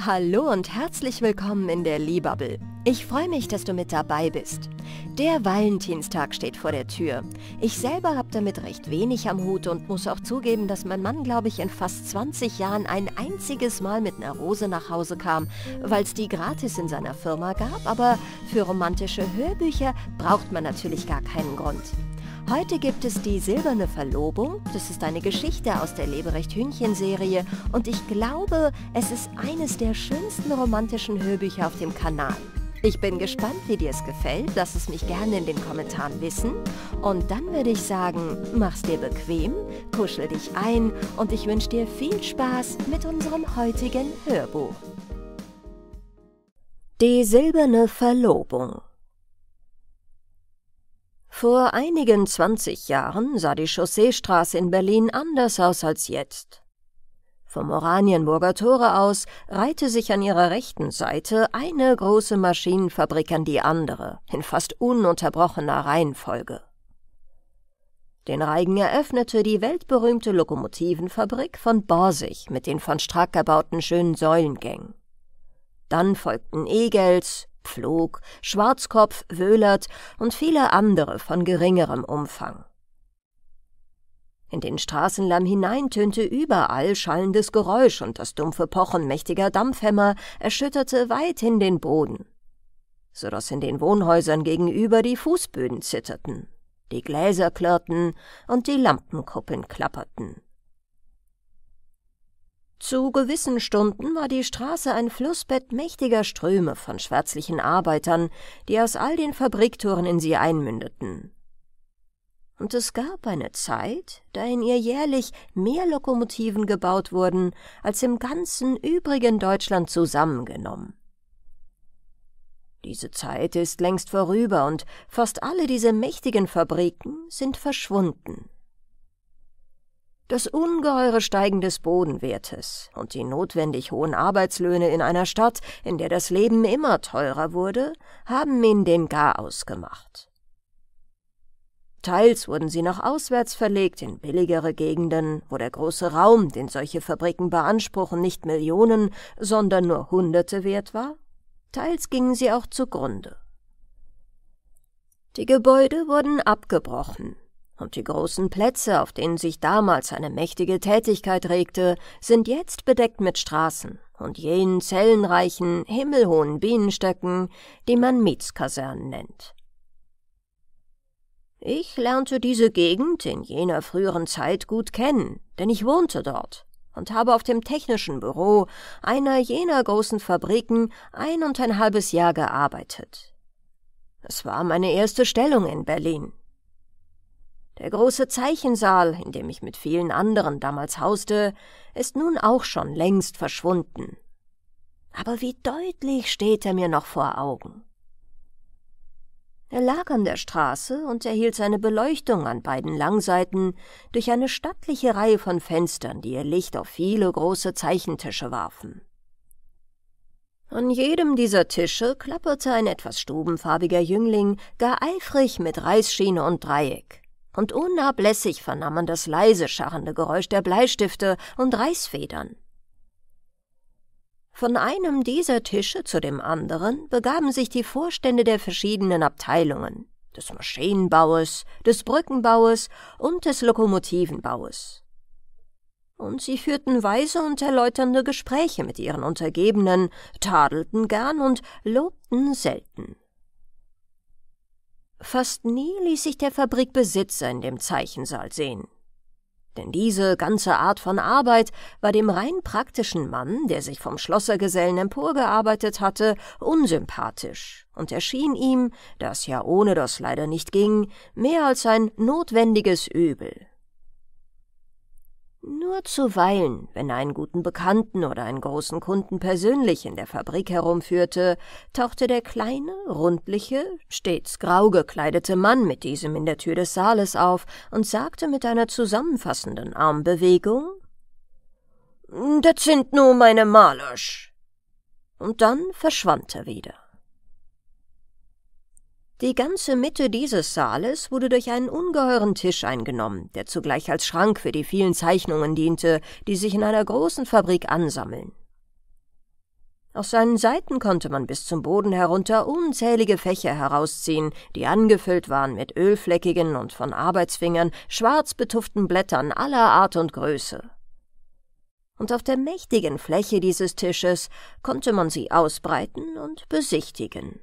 Hallo und herzlich willkommen in der Liebubble. Ich freue mich, dass du mit dabei bist. Der Valentinstag steht vor der Tür. Ich selber habe damit recht wenig am Hut und muss auch zugeben, dass mein Mann, glaube ich, in fast 20 Jahren ein einziges Mal mit einer Rose nach Hause kam, weil es die gratis in seiner Firma gab, aber für romantische Hörbücher braucht man natürlich gar keinen Grund. Heute gibt es die Silberne Verlobung. Das ist eine Geschichte aus der Leberecht-Hühnchen-Serie und ich glaube, es ist eines der schönsten romantischen Hörbücher auf dem Kanal. Ich bin gespannt, wie dir es gefällt. Lass es mich gerne in den Kommentaren wissen. Und dann würde ich sagen, mach's dir bequem, kuschel dich ein und ich wünsche dir viel Spaß mit unserem heutigen Hörbuch. Die silberne Verlobung vor einigen 20 Jahren sah die Chausseestraße in Berlin anders aus als jetzt. Vom Oranienburger Tore aus reihte sich an ihrer rechten Seite eine große Maschinenfabrik an die andere, in fast ununterbrochener Reihenfolge. Den Reigen eröffnete die weltberühmte Lokomotivenfabrik von Borsig mit den von Strack erbauten schönen Säulengängen. Dann folgten Egels, Pflug, Schwarzkopf, Wöhlert und viele andere von geringerem Umfang. In den Straßenlamm hinein tönte überall schallendes Geräusch und das dumpfe Pochen mächtiger Dampfhämmer erschütterte weithin den Boden, so dass in den Wohnhäusern gegenüber die Fußböden zitterten, die Gläser klirrten und die Lampenkuppeln klapperten. Zu gewissen Stunden war die Straße ein Flussbett mächtiger Ströme von schwärzlichen Arbeitern, die aus all den Fabriktoren in sie einmündeten. Und es gab eine Zeit, da in ihr jährlich mehr Lokomotiven gebaut wurden, als im ganzen übrigen Deutschland zusammengenommen. Diese Zeit ist längst vorüber und fast alle diese mächtigen Fabriken sind verschwunden. Das ungeheure Steigen des Bodenwertes und die notwendig hohen Arbeitslöhne in einer Stadt, in der das Leben immer teurer wurde, haben ihn den Garaus gemacht. Teils wurden sie nach auswärts verlegt in billigere Gegenden, wo der große Raum, den solche Fabriken beanspruchen, nicht Millionen, sondern nur Hunderte wert war, teils gingen sie auch zugrunde. Die Gebäude wurden abgebrochen, und die großen Plätze, auf denen sich damals eine mächtige Tätigkeit regte, sind jetzt bedeckt mit Straßen und jenen zellenreichen, himmelhohen Bienenstöcken, die man Mietskasernen nennt. Ich lernte diese Gegend in jener früheren Zeit gut kennen, denn ich wohnte dort und habe auf dem technischen Büro einer jener großen Fabriken ein und ein halbes Jahr gearbeitet. Es war meine erste Stellung in Berlin der große Zeichensaal, in dem ich mit vielen anderen damals hauste, ist nun auch schon längst verschwunden. Aber wie deutlich steht er mir noch vor Augen. Er lag an der Straße und erhielt seine Beleuchtung an beiden Langseiten durch eine stattliche Reihe von Fenstern, die ihr Licht auf viele große Zeichentische warfen. An jedem dieser Tische klapperte ein etwas stubenfarbiger Jüngling gar eifrig mit Reißschiene und Dreieck und unablässig vernahm man das leise scharrende Geräusch der Bleistifte und Reißfedern. Von einem dieser Tische zu dem anderen begaben sich die Vorstände der verschiedenen Abteilungen, des Maschinenbaues, des Brückenbaues und des Lokomotivenbaues. Und sie führten weise und erläuternde Gespräche mit ihren Untergebenen, tadelten gern und lobten selten. Fast nie ließ sich der Fabrikbesitzer in dem Zeichensaal sehen. Denn diese ganze Art von Arbeit war dem rein praktischen Mann, der sich vom Schlossergesellen emporgearbeitet hatte, unsympathisch und erschien ihm, das ja ohne das leider nicht ging, mehr als ein notwendiges Übel. Nur zuweilen, wenn er einen guten Bekannten oder einen großen Kunden persönlich in der Fabrik herumführte, tauchte der kleine, rundliche, stets grau gekleidete Mann mit diesem in der Tür des Saales auf und sagte mit einer zusammenfassenden Armbewegung »Das sind nur meine Malersch«, und dann verschwand er wieder. Die ganze Mitte dieses Saales wurde durch einen ungeheuren Tisch eingenommen, der zugleich als Schrank für die vielen Zeichnungen diente, die sich in einer großen Fabrik ansammeln. Aus seinen Seiten konnte man bis zum Boden herunter unzählige Fächer herausziehen, die angefüllt waren mit ölfleckigen und von Arbeitsfingern schwarz betuften Blättern aller Art und Größe. Und auf der mächtigen Fläche dieses Tisches konnte man sie ausbreiten und besichtigen.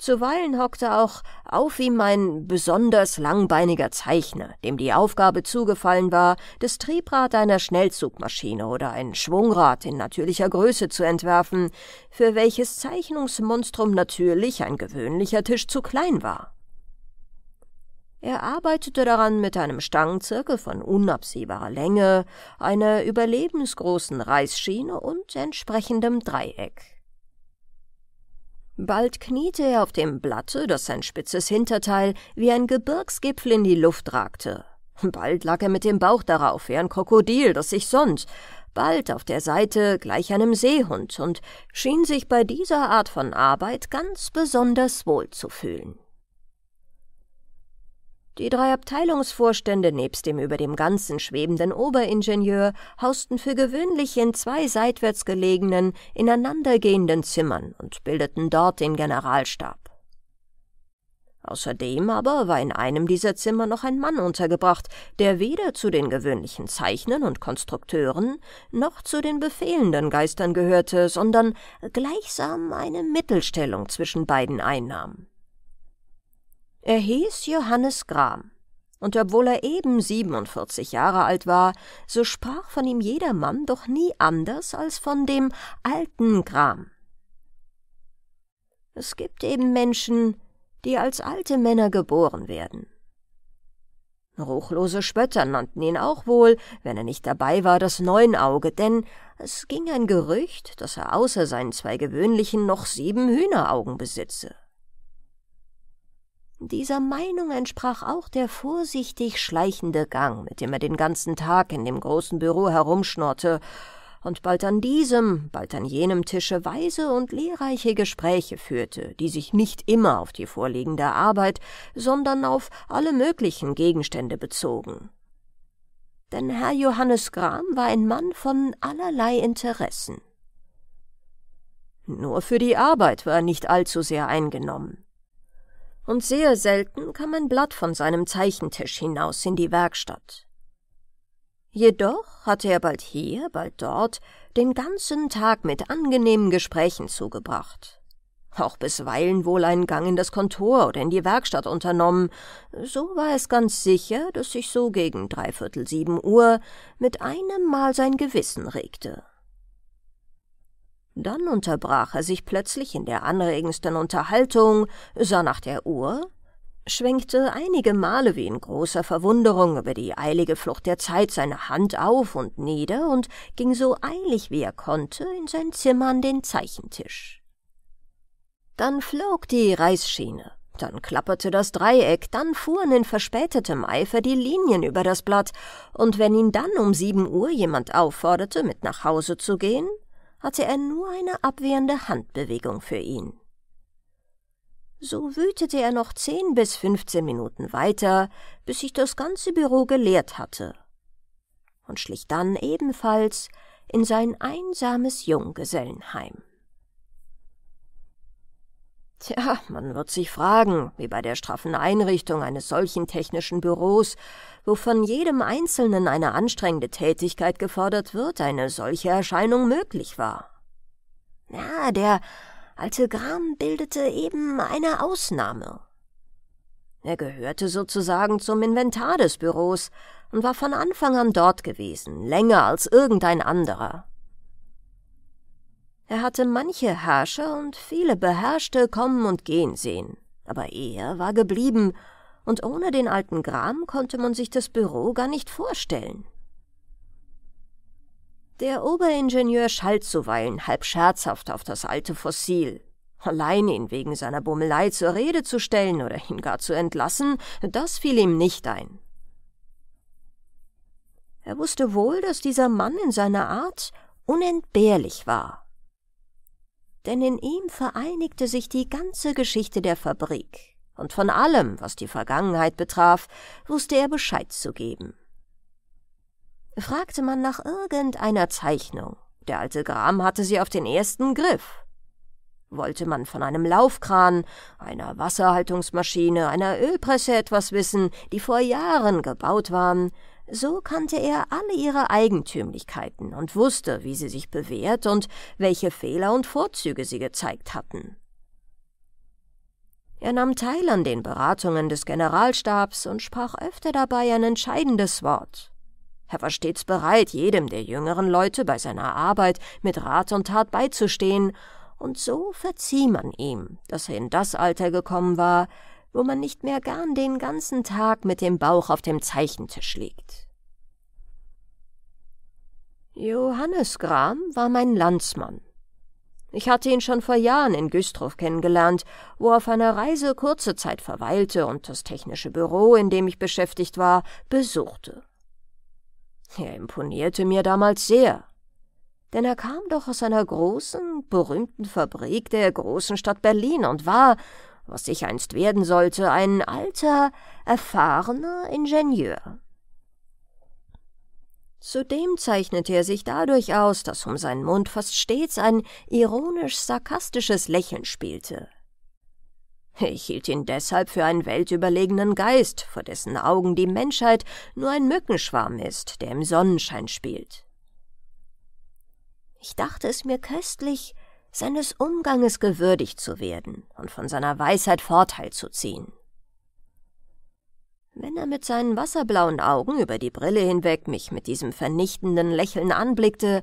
Zuweilen hockte auch auf ihm ein besonders langbeiniger Zeichner, dem die Aufgabe zugefallen war, das Triebrad einer Schnellzugmaschine oder ein Schwungrad in natürlicher Größe zu entwerfen, für welches Zeichnungsmonstrum natürlich ein gewöhnlicher Tisch zu klein war. Er arbeitete daran mit einem Stangenzirkel von unabsehbarer Länge, einer überlebensgroßen Reißschiene und entsprechendem Dreieck. Bald kniete er auf dem Blatte, das sein spitzes Hinterteil wie ein Gebirgsgipfel in die Luft ragte. Bald lag er mit dem Bauch darauf, wie ein Krokodil, das sich sonnt, bald auf der Seite gleich einem Seehund und schien sich bei dieser Art von Arbeit ganz besonders wohl zu fühlen. Die drei Abteilungsvorstände nebst dem über dem Ganzen schwebenden Oberingenieur hausten für gewöhnlich in zwei seitwärts gelegenen, ineinandergehenden Zimmern und bildeten dort den Generalstab. Außerdem aber war in einem dieser Zimmer noch ein Mann untergebracht, der weder zu den gewöhnlichen Zeichnern und Konstrukteuren noch zu den befehlenden Geistern gehörte, sondern gleichsam eine Mittelstellung zwischen beiden einnahm. Er hieß Johannes Gram, und obwohl er eben 47 Jahre alt war, so sprach von ihm jeder Mann doch nie anders als von dem alten Gram. Es gibt eben Menschen, die als alte Männer geboren werden. Ruchlose Spötter nannten ihn auch wohl, wenn er nicht dabei war, das Neunauge, denn es ging ein Gerücht, dass er außer seinen zwei gewöhnlichen noch sieben Hühneraugen besitze. Dieser Meinung entsprach auch der vorsichtig schleichende Gang, mit dem er den ganzen Tag in dem großen Büro herumschnorrte und bald an diesem, bald an jenem Tische weise und lehrreiche Gespräche führte, die sich nicht immer auf die vorliegende Arbeit, sondern auf alle möglichen Gegenstände bezogen. Denn Herr Johannes Gram war ein Mann von allerlei Interessen. Nur für die Arbeit war er nicht allzu sehr eingenommen und sehr selten kam ein Blatt von seinem Zeichentisch hinaus in die Werkstatt. Jedoch hatte er bald hier, bald dort den ganzen Tag mit angenehmen Gesprächen zugebracht. Auch bisweilen wohl einen Gang in das Kontor oder in die Werkstatt unternommen, so war es ganz sicher, dass sich so gegen dreiviertel sieben Uhr mit einem Mal sein Gewissen regte. Dann unterbrach er sich plötzlich in der anregendsten Unterhaltung, sah nach der Uhr, schwenkte einige Male wie in großer Verwunderung über die eilige Flucht der Zeit seine Hand auf und nieder und ging so eilig wie er konnte in sein Zimmer an den Zeichentisch. Dann flog die Reisschiene, dann klapperte das Dreieck, dann fuhren in verspätetem Eifer die Linien über das Blatt, und wenn ihn dann um sieben Uhr jemand aufforderte, mit nach Hause zu gehen, hatte er nur eine abwehrende Handbewegung für ihn. So wütete er noch zehn bis fünfzehn Minuten weiter, bis sich das ganze Büro geleert hatte, und schlich dann ebenfalls in sein einsames Junggesellenheim. Tja, man wird sich fragen, wie bei der straffen Einrichtung eines solchen technischen Büros, wo von jedem Einzelnen eine anstrengende Tätigkeit gefordert wird, eine solche Erscheinung möglich war. Ja, der alte Gram bildete eben eine Ausnahme. Er gehörte sozusagen zum Inventar des Büros und war von Anfang an dort gewesen, länger als irgendein anderer. Er hatte manche Herrscher und viele Beherrschte kommen und gehen sehen, aber er war geblieben, und ohne den alten Gram konnte man sich das Büro gar nicht vorstellen. Der Oberingenieur schalt zuweilen halb scherzhaft auf das alte Fossil. Allein ihn wegen seiner Bummelei zur Rede zu stellen oder ihn gar zu entlassen, das fiel ihm nicht ein. Er wusste wohl, dass dieser Mann in seiner Art unentbehrlich war denn in ihm vereinigte sich die ganze Geschichte der Fabrik, und von allem, was die Vergangenheit betraf, wusste er Bescheid zu geben. Fragte man nach irgendeiner Zeichnung, der alte Gram hatte sie auf den ersten Griff. Wollte man von einem Laufkran, einer Wasserhaltungsmaschine, einer Ölpresse etwas wissen, die vor Jahren gebaut waren, so kannte er alle ihre Eigentümlichkeiten und wusste, wie sie sich bewährt und welche Fehler und Vorzüge sie gezeigt hatten. Er nahm teil an den Beratungen des Generalstabs und sprach öfter dabei ein entscheidendes Wort. Er war stets bereit, jedem der jüngeren Leute bei seiner Arbeit mit Rat und Tat beizustehen, und so verzieh man ihm, dass er in das Alter gekommen war, wo man nicht mehr gern den ganzen Tag mit dem Bauch auf dem Zeichentisch liegt. Johannes Gram war mein Landsmann. Ich hatte ihn schon vor Jahren in Güstrow kennengelernt, wo er auf einer Reise kurze Zeit verweilte und das technische Büro, in dem ich beschäftigt war, besuchte. Er imponierte mir damals sehr, denn er kam doch aus einer großen, berühmten Fabrik der großen Stadt Berlin und war, was ich einst werden sollte, ein alter, erfahrener Ingenieur. Zudem zeichnete er sich dadurch aus, dass um seinen Mund fast stets ein ironisch-sarkastisches Lächeln spielte. Ich hielt ihn deshalb für einen weltüberlegenen Geist, vor dessen Augen die Menschheit nur ein Mückenschwarm ist, der im Sonnenschein spielt. Ich dachte es mir köstlich, seines Umganges gewürdigt zu werden und von seiner Weisheit Vorteil zu ziehen. Wenn er mit seinen wasserblauen Augen über die Brille hinweg mich mit diesem vernichtenden Lächeln anblickte,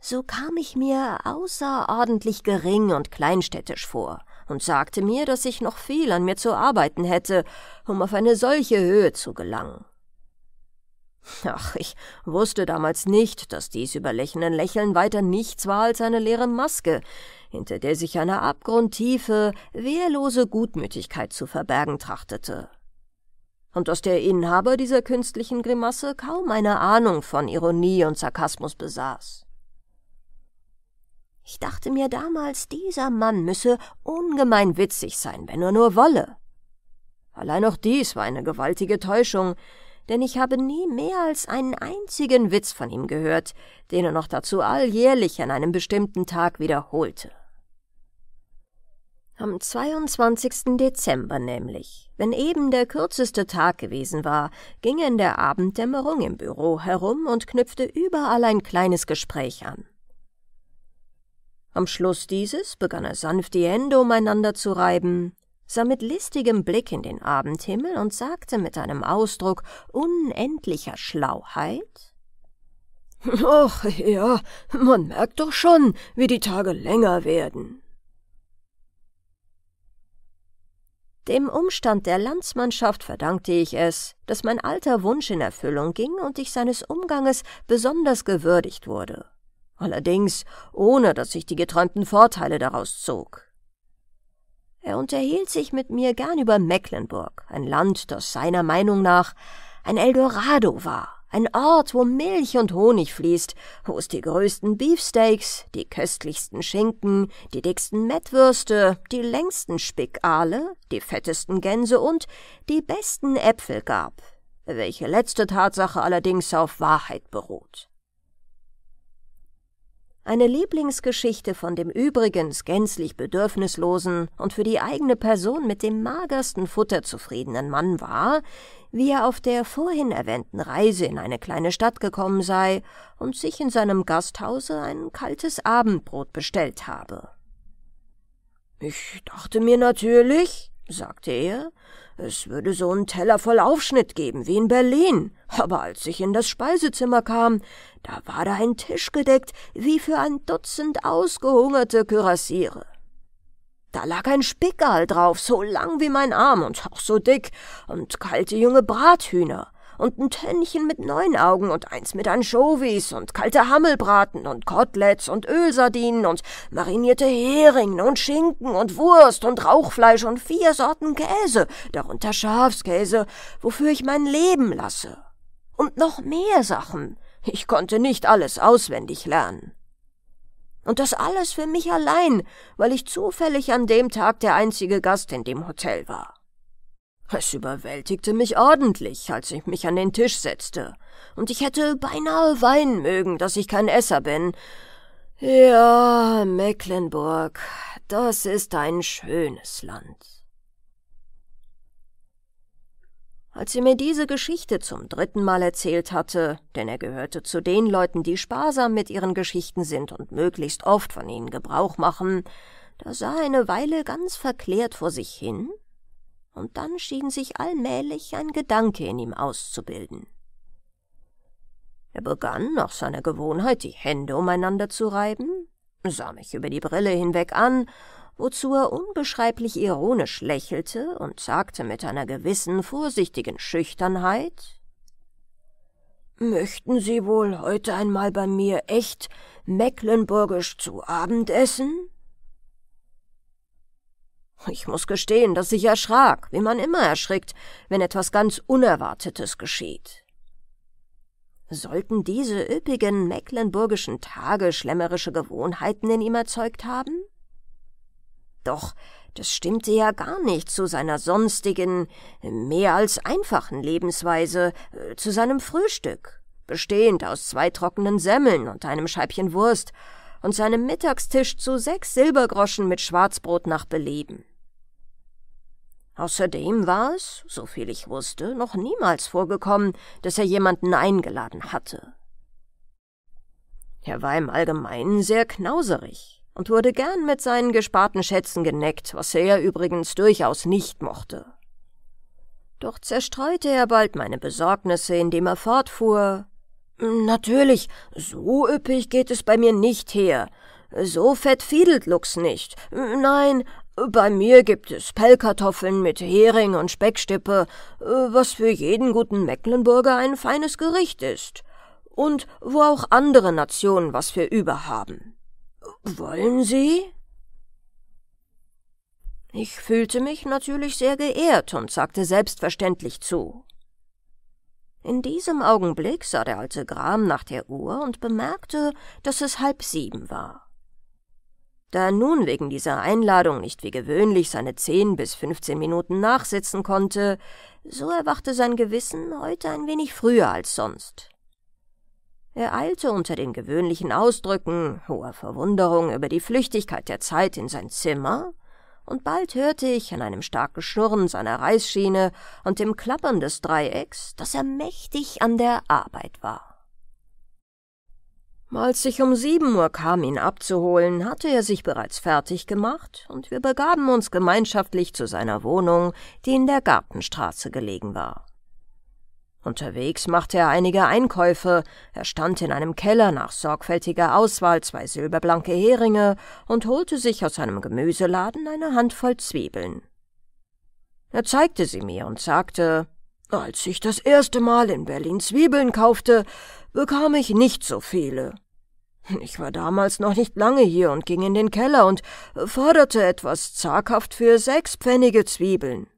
so kam ich mir außerordentlich gering und kleinstädtisch vor und sagte mir, dass ich noch viel an mir zu arbeiten hätte, um auf eine solche Höhe zu gelangen. Ach, ich wusste damals nicht, dass dies überlächelnde Lächeln weiter nichts war als eine leere Maske, hinter der sich eine abgrundtiefe, wehrlose Gutmütigkeit zu verbergen trachtete. Und dass der Inhaber dieser künstlichen Grimasse kaum eine Ahnung von Ironie und Sarkasmus besaß. Ich dachte mir damals, dieser Mann müsse ungemein witzig sein, wenn er nur wolle. Allein auch dies war eine gewaltige Täuschung, denn ich habe nie mehr als einen einzigen Witz von ihm gehört, den er noch dazu alljährlich an einem bestimmten Tag wiederholte. Am 22. Dezember nämlich, wenn eben der kürzeste Tag gewesen war, ging er in der Abenddämmerung im Büro herum und knüpfte überall ein kleines Gespräch an. Am Schluss dieses begann er sanft die Hände umeinander zu reiben, sah mit listigem Blick in den Abendhimmel und sagte mit einem Ausdruck unendlicher Schlauheit Ach oh, ja, man merkt doch schon, wie die Tage länger werden. Dem Umstand der Landsmannschaft verdankte ich es, dass mein alter Wunsch in Erfüllung ging und ich seines Umganges besonders gewürdigt wurde. Allerdings ohne, dass ich die geträumten Vorteile daraus zog. Er unterhielt sich mit mir gern über Mecklenburg, ein Land, das seiner Meinung nach ein Eldorado war, ein Ort, wo Milch und Honig fließt, wo es die größten Beefsteaks, die köstlichsten Schinken, die dicksten Mettwürste, die längsten Spickale, die fettesten Gänse und die besten Äpfel gab, welche letzte Tatsache allerdings auf Wahrheit beruht. Eine Lieblingsgeschichte von dem übrigens gänzlich bedürfnislosen und für die eigene Person mit dem magersten Futter zufriedenen Mann war, wie er auf der vorhin erwähnten Reise in eine kleine Stadt gekommen sei und sich in seinem Gasthause ein kaltes Abendbrot bestellt habe. Ich dachte mir natürlich, sagte er, es würde so einen Teller voll Aufschnitt geben, wie in Berlin. Aber als ich in das Speisezimmer kam, da war da ein Tisch gedeckt, wie für ein Dutzend ausgehungerte Kürassiere. Da lag ein Spickerl drauf, so lang wie mein Arm und auch so dick, und kalte junge Brathühner und ein Tönnchen mit neun Augen und eins mit Anchovies und kalte Hammelbraten und Koteletts und Ölsardinen und marinierte Heringen und Schinken und Wurst und Rauchfleisch und vier Sorten Käse, darunter Schafskäse, wofür ich mein Leben lasse. Und noch mehr Sachen. Ich konnte nicht alles auswendig lernen. Und das alles für mich allein, weil ich zufällig an dem Tag der einzige Gast in dem Hotel war. Es überwältigte mich ordentlich, als ich mich an den Tisch setzte, und ich hätte beinahe weinen mögen, dass ich kein Esser bin. Ja, Mecklenburg, das ist ein schönes Land. Als sie mir diese Geschichte zum dritten Mal erzählt hatte, denn er gehörte zu den Leuten, die sparsam mit ihren Geschichten sind und möglichst oft von ihnen Gebrauch machen, da sah er eine Weile ganz verklärt vor sich hin und dann schien sich allmählich ein Gedanke in ihm auszubilden. Er begann nach seiner Gewohnheit die Hände umeinander zu reiben, sah mich über die Brille hinweg an, wozu er unbeschreiblich ironisch lächelte und sagte mit einer gewissen vorsichtigen Schüchternheit Möchten Sie wohl heute einmal bei mir echt mecklenburgisch zu Abend essen? Ich muss gestehen, dass ich erschrak, wie man immer erschrickt, wenn etwas ganz Unerwartetes geschieht. Sollten diese üppigen mecklenburgischen Tage schlemmerische Gewohnheiten in ihm erzeugt haben? Doch das stimmte ja gar nicht zu seiner sonstigen, mehr als einfachen Lebensweise, äh, zu seinem Frühstück, bestehend aus zwei trockenen Semmeln und einem Scheibchen Wurst und seinem Mittagstisch zu sechs Silbergroschen mit Schwarzbrot nach Beleben. Außerdem war es, soviel ich wusste, noch niemals vorgekommen, dass er jemanden eingeladen hatte. Er war im Allgemeinen sehr knauserig und wurde gern mit seinen gesparten Schätzen geneckt, was er übrigens durchaus nicht mochte. Doch zerstreute er bald meine Besorgnisse, indem er fortfuhr. Natürlich, so üppig geht es bei mir nicht her. So fett fiedelt Lux nicht. Nein, bei mir gibt es Pellkartoffeln mit Hering und Speckstippe, äh, was für jeden guten Mecklenburger ein feines Gericht ist. Und wo auch andere Nationen was für überhaben. Wollen Sie? Ich fühlte mich natürlich sehr geehrt und sagte selbstverständlich zu. In diesem Augenblick sah der alte Gram nach der Uhr und bemerkte, dass es halb sieben war. Da er nun wegen dieser Einladung nicht wie gewöhnlich seine zehn bis fünfzehn Minuten nachsitzen konnte, so erwachte sein Gewissen heute ein wenig früher als sonst. Er eilte unter den gewöhnlichen Ausdrücken hoher Verwunderung über die Flüchtigkeit der Zeit in sein Zimmer, und bald hörte ich an einem starken Schnurren seiner Reisschiene und dem Klappern des Dreiecks, dass er mächtig an der Arbeit war. Als ich um sieben Uhr kam, ihn abzuholen, hatte er sich bereits fertig gemacht, und wir begaben uns gemeinschaftlich zu seiner Wohnung, die in der Gartenstraße gelegen war. Unterwegs machte er einige Einkäufe, er stand in einem Keller nach sorgfältiger Auswahl zwei silberblanke Heringe und holte sich aus einem Gemüseladen eine Handvoll Zwiebeln. Er zeigte sie mir und sagte, als ich das erste Mal in Berlin Zwiebeln kaufte, bekam ich nicht so viele. Ich war damals noch nicht lange hier und ging in den Keller und forderte etwas zaghaft für sechs Pfennige Zwiebeln.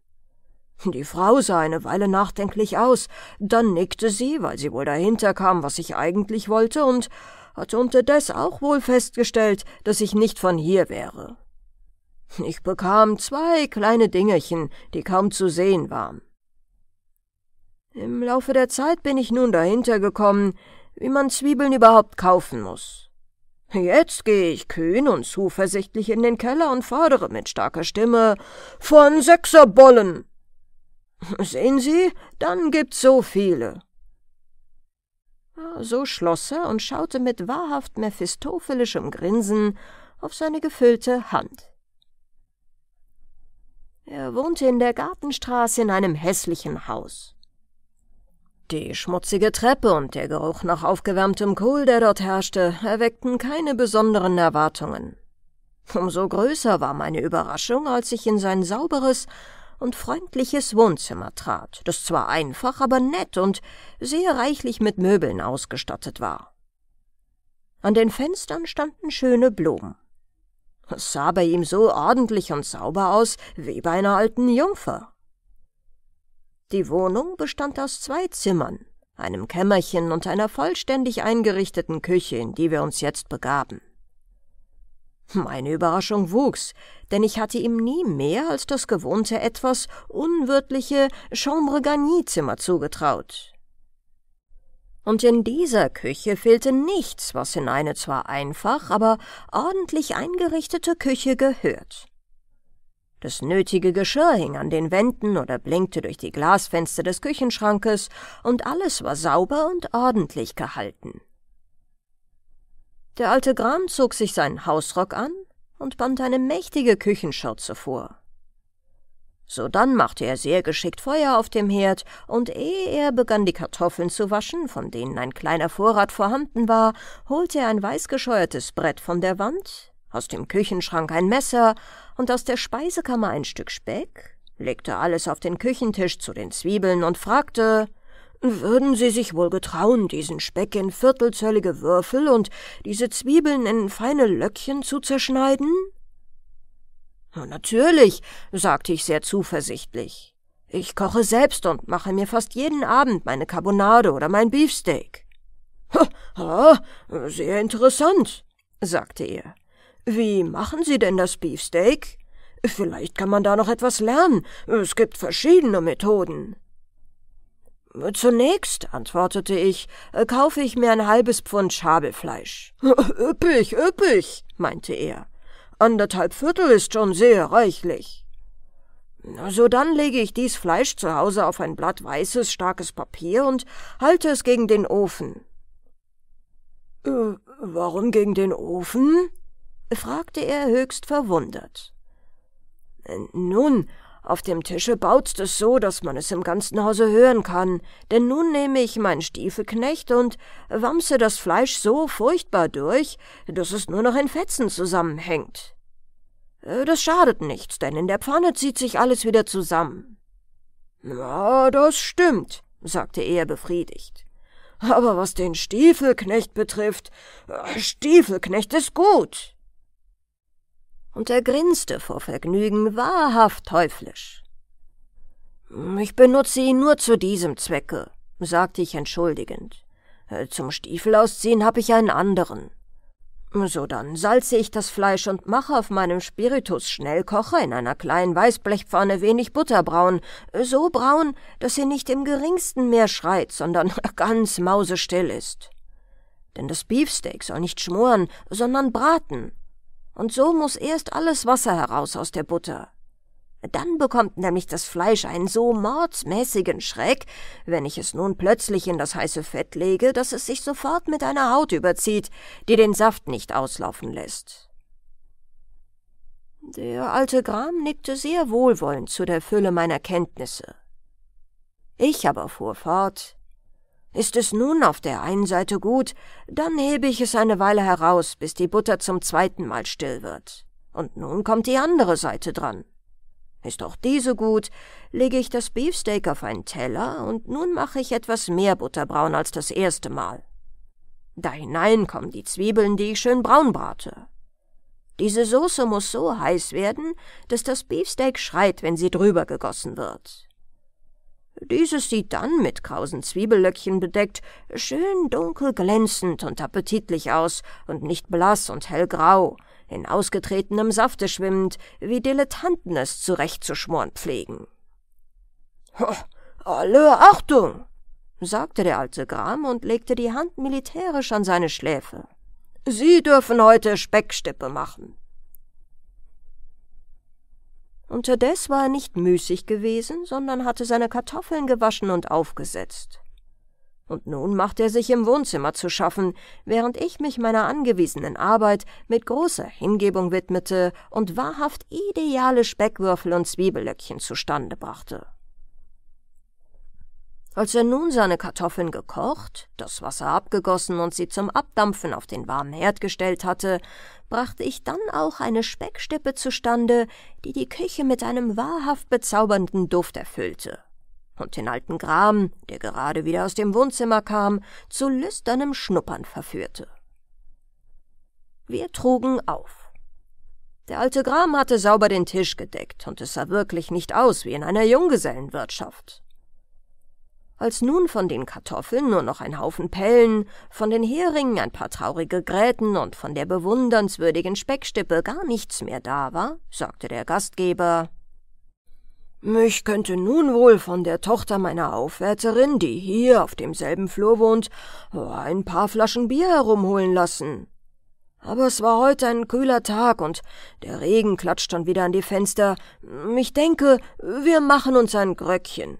Die Frau sah eine Weile nachdenklich aus, dann nickte sie, weil sie wohl dahinter kam, was ich eigentlich wollte, und hatte unterdessen auch wohl festgestellt, dass ich nicht von hier wäre. Ich bekam zwei kleine Dingerchen, die kaum zu sehen waren. Im Laufe der Zeit bin ich nun dahinter gekommen, wie man Zwiebeln überhaupt kaufen muss. Jetzt gehe ich kühn und zuversichtlich in den Keller und fordere mit starker Stimme von Sechserbollen. Sehen Sie, dann gibt's so viele. So schloss er und schaute mit wahrhaft mephistophelischem Grinsen auf seine gefüllte Hand. Er wohnte in der Gartenstraße in einem hässlichen Haus. Die schmutzige Treppe und der Geruch nach aufgewärmtem Kohl, der dort herrschte, erweckten keine besonderen Erwartungen. Umso größer war meine Überraschung, als ich in sein sauberes und freundliches Wohnzimmer trat, das zwar einfach, aber nett und sehr reichlich mit Möbeln ausgestattet war. An den Fenstern standen schöne Blumen. Es sah bei ihm so ordentlich und sauber aus wie bei einer alten Jungfer. Die Wohnung bestand aus zwei Zimmern, einem Kämmerchen und einer vollständig eingerichteten Küche, in die wir uns jetzt begaben. Meine Überraschung wuchs, denn ich hatte ihm nie mehr als das gewohnte etwas unwirtliche Chambre Garnie-Zimmer zugetraut. Und in dieser Küche fehlte nichts, was in eine zwar einfach, aber ordentlich eingerichtete Küche gehört. Das nötige Geschirr hing an den Wänden oder blinkte durch die Glasfenster des Küchenschrankes, und alles war sauber und ordentlich gehalten. Der alte Gram zog sich seinen Hausrock an und band eine mächtige Küchenschürze vor. Sodann machte er sehr geschickt Feuer auf dem Herd, und ehe er begann, die Kartoffeln zu waschen, von denen ein kleiner Vorrat vorhanden war, holte er ein weißgescheuertes Brett von der Wand, aus dem Küchenschrank ein Messer und aus der Speisekammer ein Stück Speck, legte alles auf den Küchentisch zu den Zwiebeln und fragte, würden Sie sich wohl getrauen, diesen Speck in viertelzöllige Würfel und diese Zwiebeln in feine Löckchen zu zerschneiden? Natürlich, sagte ich sehr zuversichtlich. Ich koche selbst und mache mir fast jeden Abend meine Carbonade oder mein Beefsteak. Ha, ha sehr interessant, sagte er. Wie machen Sie denn das Beefsteak? Vielleicht kann man da noch etwas lernen. Es gibt verschiedene Methoden. Zunächst, antwortete ich, kaufe ich mir ein halbes Pfund Schabelfleisch. üppig, üppig, meinte er. Anderthalb Viertel ist schon sehr reichlich. dann lege ich dies Fleisch zu Hause auf ein Blatt weißes, starkes Papier und halte es gegen den Ofen. Äh, warum gegen den Ofen? fragte er höchst verwundert. Nun, auf dem Tische baut's es so, dass man es im ganzen Hause hören kann, denn nun nehme ich meinen Stiefelknecht und wamse das Fleisch so furchtbar durch, dass es nur noch in Fetzen zusammenhängt. Äh, das schadet nichts, denn in der Pfanne zieht sich alles wieder zusammen. Na, ja, das stimmt, sagte er befriedigt. Aber was den Stiefelknecht betrifft, äh, Stiefelknecht ist gut und er grinste vor Vergnügen wahrhaft teuflisch. Ich benutze ihn nur zu diesem Zwecke, sagte ich entschuldigend. Äh, zum Stiefel ausziehen habe ich einen anderen. So dann salze ich das Fleisch und mache auf meinem Spiritus Schnellkocher in einer kleinen Weißblechpfanne wenig Butter braun, äh, so braun, dass sie nicht im geringsten mehr schreit, sondern ganz mausestill ist. Denn das Beefsteak soll nicht schmoren, sondern braten. Und so muss erst alles Wasser heraus aus der Butter. Dann bekommt nämlich das Fleisch einen so mordsmäßigen Schreck, wenn ich es nun plötzlich in das heiße Fett lege, dass es sich sofort mit einer Haut überzieht, die den Saft nicht auslaufen lässt. Der alte Gram nickte sehr wohlwollend zu der Fülle meiner Kenntnisse. Ich aber fuhr fort. Ist es nun auf der einen Seite gut, dann hebe ich es eine Weile heraus, bis die Butter zum zweiten Mal still wird. Und nun kommt die andere Seite dran. Ist auch diese gut, lege ich das Beefsteak auf einen Teller und nun mache ich etwas mehr Butterbraun als das erste Mal. Da hinein kommen die Zwiebeln, die ich schön braun brate. Diese Soße muss so heiß werden, dass das Beefsteak schreit, wenn sie drüber gegossen wird. Dieses sieht dann, mit krausen Zwiebellöckchen bedeckt, schön dunkel glänzend und appetitlich aus und nicht blass und hellgrau, in ausgetretenem Safte schwimmend, wie Dilettanten es zurechtzuschmoren pflegen. alle Achtung! sagte der alte Gram und legte die Hand militärisch an seine Schläfe. Sie dürfen heute Speckstippe machen. Unterdes war er nicht müßig gewesen, sondern hatte seine Kartoffeln gewaschen und aufgesetzt. Und nun machte er sich im Wohnzimmer zu schaffen, während ich mich meiner angewiesenen Arbeit mit großer Hingebung widmete und wahrhaft ideale Speckwürfel und Zwiebellöckchen zustande brachte. Als er nun seine Kartoffeln gekocht, das Wasser abgegossen und sie zum Abdampfen auf den warmen Herd gestellt hatte, brachte ich dann auch eine Speckstippe zustande, die die Küche mit einem wahrhaft bezaubernden Duft erfüllte und den alten Gram, der gerade wieder aus dem Wohnzimmer kam, zu lüsternem Schnuppern verführte. Wir trugen auf. Der alte Gram hatte sauber den Tisch gedeckt, und es sah wirklich nicht aus wie in einer Junggesellenwirtschaft. Als nun von den Kartoffeln nur noch ein Haufen Pellen, von den Heringen ein paar traurige Gräten und von der bewundernswürdigen Speckstippe gar nichts mehr da war, sagte der Gastgeber ich könnte nun wohl von der Tochter meiner Aufwärterin, die hier auf demselben Flur wohnt, ein paar Flaschen Bier herumholen lassen. Aber es war heute ein kühler Tag und der Regen klatscht schon wieder an die Fenster. Ich denke, wir machen uns ein Gröckchen.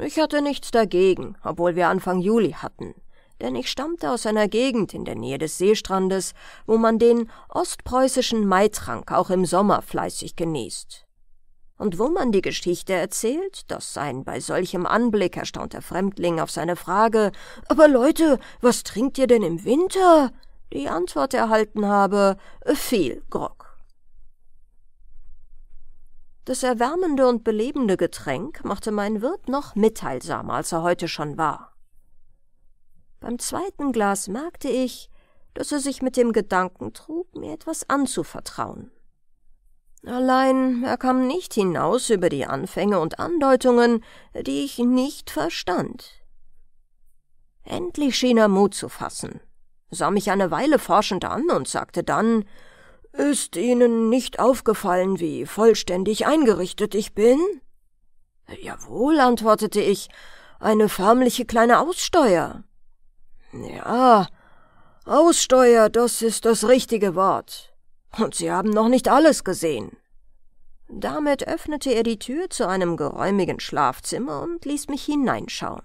Ich hatte nichts dagegen, obwohl wir Anfang Juli hatten, denn ich stammte aus einer Gegend in der Nähe des Seestrandes, wo man den ostpreußischen Maitrank auch im Sommer fleißig genießt. Und wo man die Geschichte erzählt, dass ein bei solchem Anblick erstaunter Fremdling auf seine Frage Aber Leute, was trinkt ihr denn im Winter? die Antwort erhalten habe Viel Grog. Das erwärmende und belebende Getränk machte meinen Wirt noch mitteilsamer, als er heute schon war. Beim zweiten Glas merkte ich, dass er sich mit dem Gedanken trug, mir etwas anzuvertrauen. Allein er kam nicht hinaus über die Anfänge und Andeutungen, die ich nicht verstand. Endlich schien er Mut zu fassen, sah mich eine Weile forschend an und sagte dann ist Ihnen nicht aufgefallen, wie vollständig eingerichtet ich bin? Jawohl, antwortete ich, eine förmliche kleine Aussteuer. Ja, Aussteuer, das ist das richtige Wort. Und Sie haben noch nicht alles gesehen. Damit öffnete er die Tür zu einem geräumigen Schlafzimmer und ließ mich hineinschauen.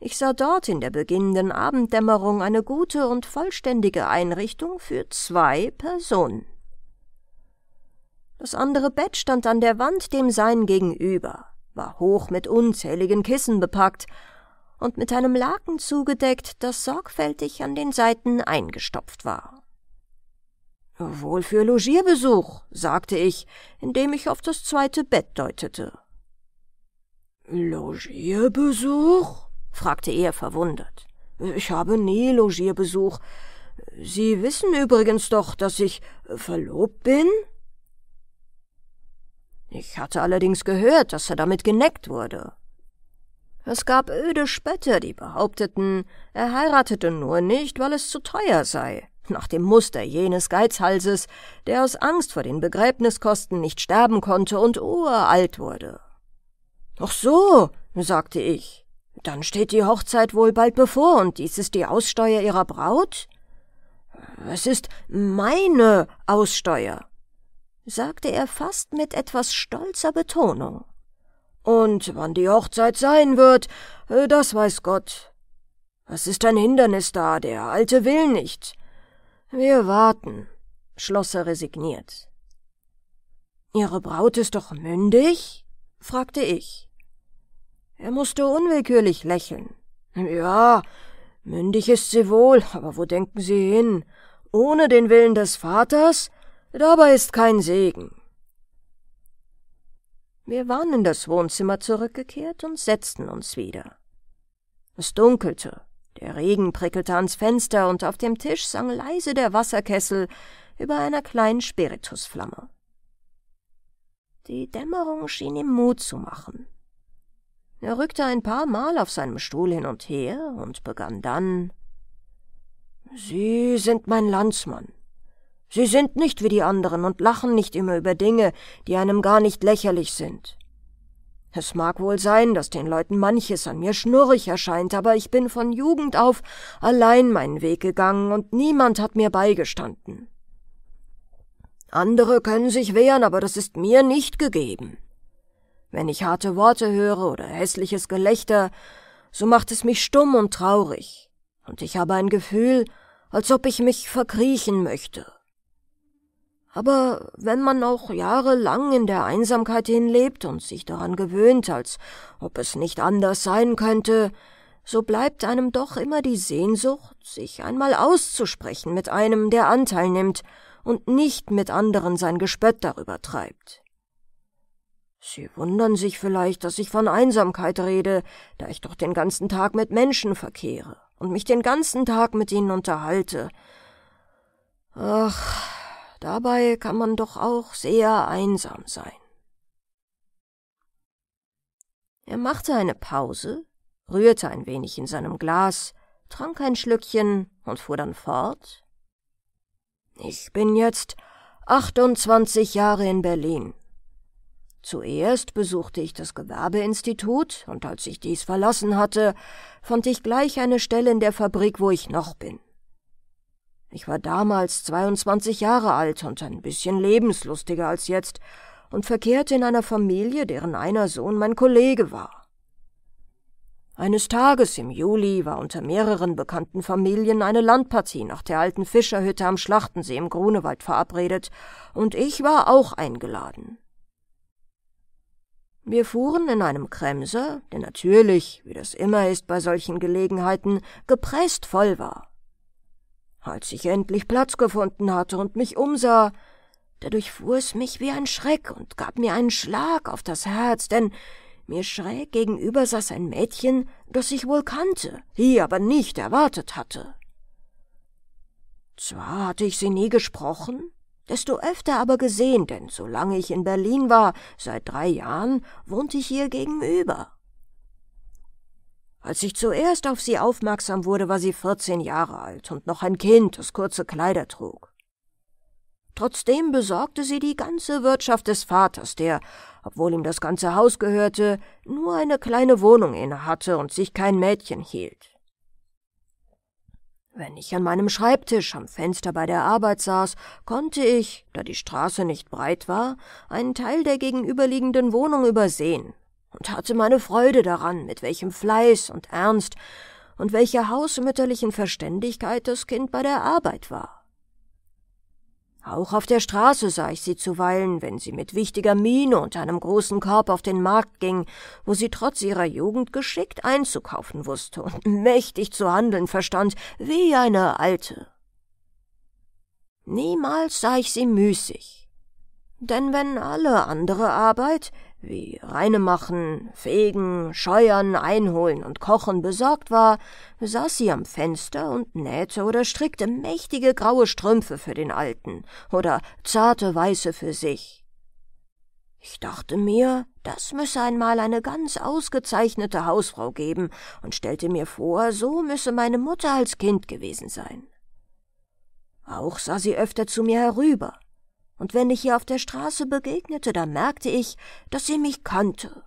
Ich sah dort in der beginnenden Abenddämmerung eine gute und vollständige Einrichtung für zwei Personen. Das andere Bett stand an der Wand dem Sein gegenüber, war hoch mit unzähligen Kissen bepackt und mit einem Laken zugedeckt, das sorgfältig an den Seiten eingestopft war. Wohl für Logierbesuch, sagte ich, indem ich auf das zweite Bett deutete. Logierbesuch? fragte er verwundert. Ich habe nie Logierbesuch. Sie wissen übrigens doch, dass ich verlobt bin? Ich hatte allerdings gehört, dass er damit geneckt wurde. Es gab öde Spötter, die behaupteten, er heiratete nur nicht, weil es zu teuer sei, nach dem Muster jenes Geizhalses, der aus Angst vor den Begräbniskosten nicht sterben konnte und uralt wurde. Ach so, sagte ich, dann steht die Hochzeit wohl bald bevor, und dies ist die Aussteuer ihrer Braut? Es ist meine Aussteuer, sagte er fast mit etwas stolzer Betonung. Und wann die Hochzeit sein wird, das weiß Gott. Es ist ein Hindernis da, der Alte will nicht. Wir warten, schloss er resigniert. Ihre Braut ist doch mündig? fragte ich. Er musste unwillkürlich lächeln. Ja, mündig ist sie wohl, aber wo denken sie hin? Ohne den Willen des Vaters? Dabei ist kein Segen. Wir waren in das Wohnzimmer zurückgekehrt und setzten uns wieder. Es dunkelte, der Regen prickelte ans Fenster und auf dem Tisch sang leise der Wasserkessel über einer kleinen Spiritusflamme. Die Dämmerung schien ihm Mut zu machen. Er rückte ein paar Mal auf seinem Stuhl hin und her und begann dann Sie sind mein Landsmann. Sie sind nicht wie die anderen und lachen nicht immer über Dinge, die einem gar nicht lächerlich sind. Es mag wohl sein, dass den Leuten manches an mir schnurrig erscheint, aber ich bin von Jugend auf allein meinen Weg gegangen und niemand hat mir beigestanden. Andere können sich wehren, aber das ist mir nicht gegeben. Wenn ich harte Worte höre oder hässliches Gelächter, so macht es mich stumm und traurig, und ich habe ein Gefühl, als ob ich mich verkriechen möchte. Aber wenn man auch jahrelang in der Einsamkeit hinlebt und sich daran gewöhnt, als ob es nicht anders sein könnte, so bleibt einem doch immer die Sehnsucht, sich einmal auszusprechen mit einem, der Anteil nimmt und nicht mit anderen sein Gespött darüber treibt. Sie wundern sich vielleicht, dass ich von Einsamkeit rede, da ich doch den ganzen Tag mit Menschen verkehre und mich den ganzen Tag mit ihnen unterhalte. Ach, dabei kann man doch auch sehr einsam sein. Er machte eine Pause, rührte ein wenig in seinem Glas, trank ein Schlückchen und fuhr dann fort. Ich bin jetzt 28 Jahre in Berlin. Zuerst besuchte ich das Gewerbeinstitut, und als ich dies verlassen hatte, fand ich gleich eine Stelle in der Fabrik, wo ich noch bin. Ich war damals 22 Jahre alt und ein bisschen lebenslustiger als jetzt und verkehrte in einer Familie, deren einer Sohn mein Kollege war. Eines Tages im Juli war unter mehreren bekannten Familien eine Landpartie nach der alten Fischerhütte am Schlachtensee im Grunewald verabredet und ich war auch eingeladen. Wir fuhren in einem Kremser, der natürlich, wie das immer ist bei solchen Gelegenheiten, gepresst voll war. Als ich endlich Platz gefunden hatte und mich umsah, da durchfuhr es mich wie ein Schreck und gab mir einen Schlag auf das Herz, denn mir schräg gegenüber saß ein Mädchen, das ich wohl kannte, die aber nicht erwartet hatte. Zwar hatte ich sie nie gesprochen, desto öfter aber gesehen, denn solange ich in Berlin war, seit drei Jahren, wohnte ich ihr gegenüber. Als ich zuerst auf sie aufmerksam wurde, war sie vierzehn Jahre alt und noch ein Kind, das kurze Kleider trug. Trotzdem besorgte sie die ganze Wirtschaft des Vaters, der, obwohl ihm das ganze Haus gehörte, nur eine kleine Wohnung innehatte und sich kein Mädchen hielt. Wenn ich an meinem Schreibtisch am Fenster bei der Arbeit saß, konnte ich, da die Straße nicht breit war, einen Teil der gegenüberliegenden Wohnung übersehen und hatte meine Freude daran, mit welchem Fleiß und Ernst und welcher hausmütterlichen Verständigkeit das Kind bei der Arbeit war. Auch auf der Straße sah ich sie zuweilen, wenn sie mit wichtiger Miene und einem großen Korb auf den Markt ging, wo sie trotz ihrer Jugend geschickt einzukaufen wusste und mächtig zu handeln verstand, wie eine Alte. Niemals sah ich sie müßig, denn wenn alle andere Arbeit, wie Reinemachen, Fegen, Scheuern, Einholen und Kochen besorgt war, saß sie am Fenster und nähte oder strickte mächtige graue Strümpfe für den Alten oder zarte weiße für sich. Ich dachte mir, das müsse einmal eine ganz ausgezeichnete Hausfrau geben und stellte mir vor, so müsse meine Mutter als Kind gewesen sein. Auch sah sie öfter zu mir herüber und wenn ich ihr auf der Straße begegnete, dann merkte ich, dass sie mich kannte.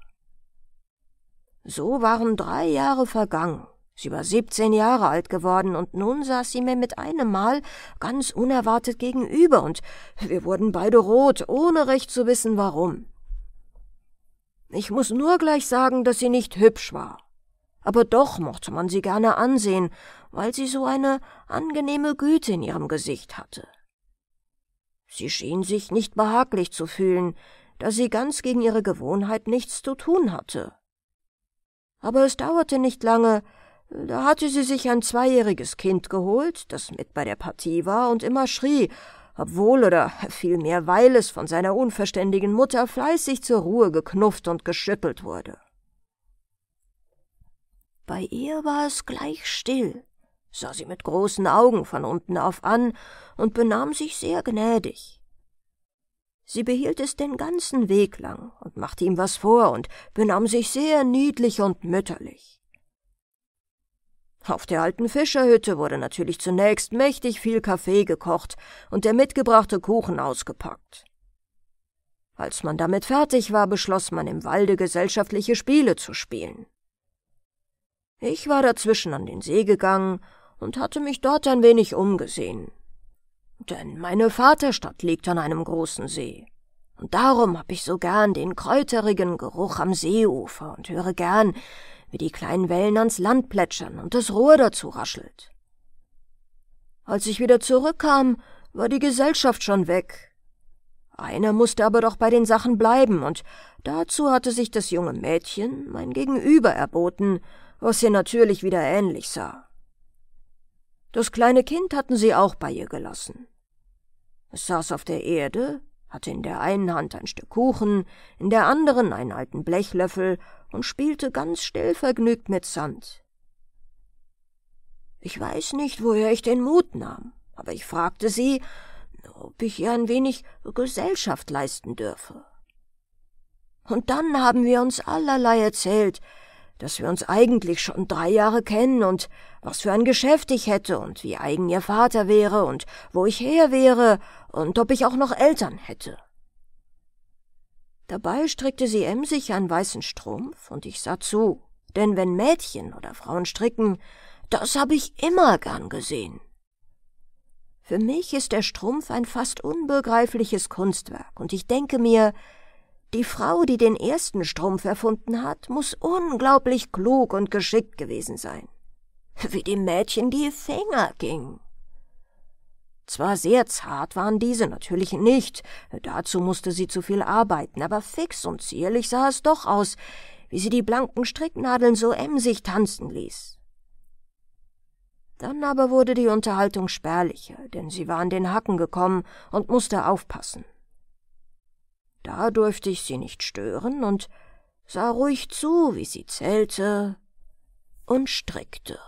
So waren drei Jahre vergangen. Sie war siebzehn Jahre alt geworden, und nun saß sie mir mit einem Mal ganz unerwartet gegenüber, und wir wurden beide rot, ohne recht zu wissen warum. Ich muß nur gleich sagen, dass sie nicht hübsch war. Aber doch mochte man sie gerne ansehen, weil sie so eine angenehme Güte in ihrem Gesicht hatte. Sie schien sich nicht behaglich zu fühlen, da sie ganz gegen ihre Gewohnheit nichts zu tun hatte. Aber es dauerte nicht lange, da hatte sie sich ein zweijähriges Kind geholt, das mit bei der Partie war und immer schrie, obwohl oder vielmehr weil es von seiner unverständigen Mutter fleißig zur Ruhe geknufft und geschüttelt wurde. Bei ihr war es gleich still sah sie mit großen Augen von unten auf an und benahm sich sehr gnädig. Sie behielt es den ganzen Weg lang und machte ihm was vor und benahm sich sehr niedlich und mütterlich. Auf der alten Fischerhütte wurde natürlich zunächst mächtig viel Kaffee gekocht und der mitgebrachte Kuchen ausgepackt. Als man damit fertig war, beschloss man im Walde gesellschaftliche Spiele zu spielen. Ich war dazwischen an den See gegangen und hatte mich dort ein wenig umgesehen. Denn meine Vaterstadt liegt an einem großen See, und darum hab ich so gern den kräuterigen Geruch am Seeufer und höre gern, wie die kleinen Wellen ans Land plätschern und das Rohr dazu raschelt. Als ich wieder zurückkam, war die Gesellschaft schon weg. Einer musste aber doch bei den Sachen bleiben, und dazu hatte sich das junge Mädchen, mein Gegenüber, erboten, was ihr natürlich wieder ähnlich sah. Das kleine Kind hatten sie auch bei ihr gelassen. Es saß auf der Erde, hatte in der einen Hand ein Stück Kuchen, in der anderen einen alten Blechlöffel und spielte ganz stillvergnügt mit Sand. Ich weiß nicht, woher ich den Mut nahm, aber ich fragte sie, ob ich ihr ein wenig Gesellschaft leisten dürfe. Und dann haben wir uns allerlei erzählt, dass wir uns eigentlich schon drei Jahre kennen und was für ein Geschäft ich hätte und wie eigen ihr Vater wäre und wo ich her wäre und ob ich auch noch Eltern hätte. Dabei strickte sie emsig einen weißen Strumpf und ich sah zu, denn wenn Mädchen oder Frauen stricken, das habe ich immer gern gesehen. Für mich ist der Strumpf ein fast unbegreifliches Kunstwerk und ich denke mir, die Frau, die den ersten Strumpf erfunden hat, muss unglaublich klug und geschickt gewesen sein wie dem Mädchen die Finger gingen. Zwar sehr zart waren diese natürlich nicht, dazu musste sie zu viel arbeiten, aber fix und zierlich sah es doch aus, wie sie die blanken Stricknadeln so emsig tanzen ließ. Dann aber wurde die Unterhaltung spärlicher, denn sie war an den Hacken gekommen und musste aufpassen. Da durfte ich sie nicht stören und sah ruhig zu, wie sie zählte und strickte.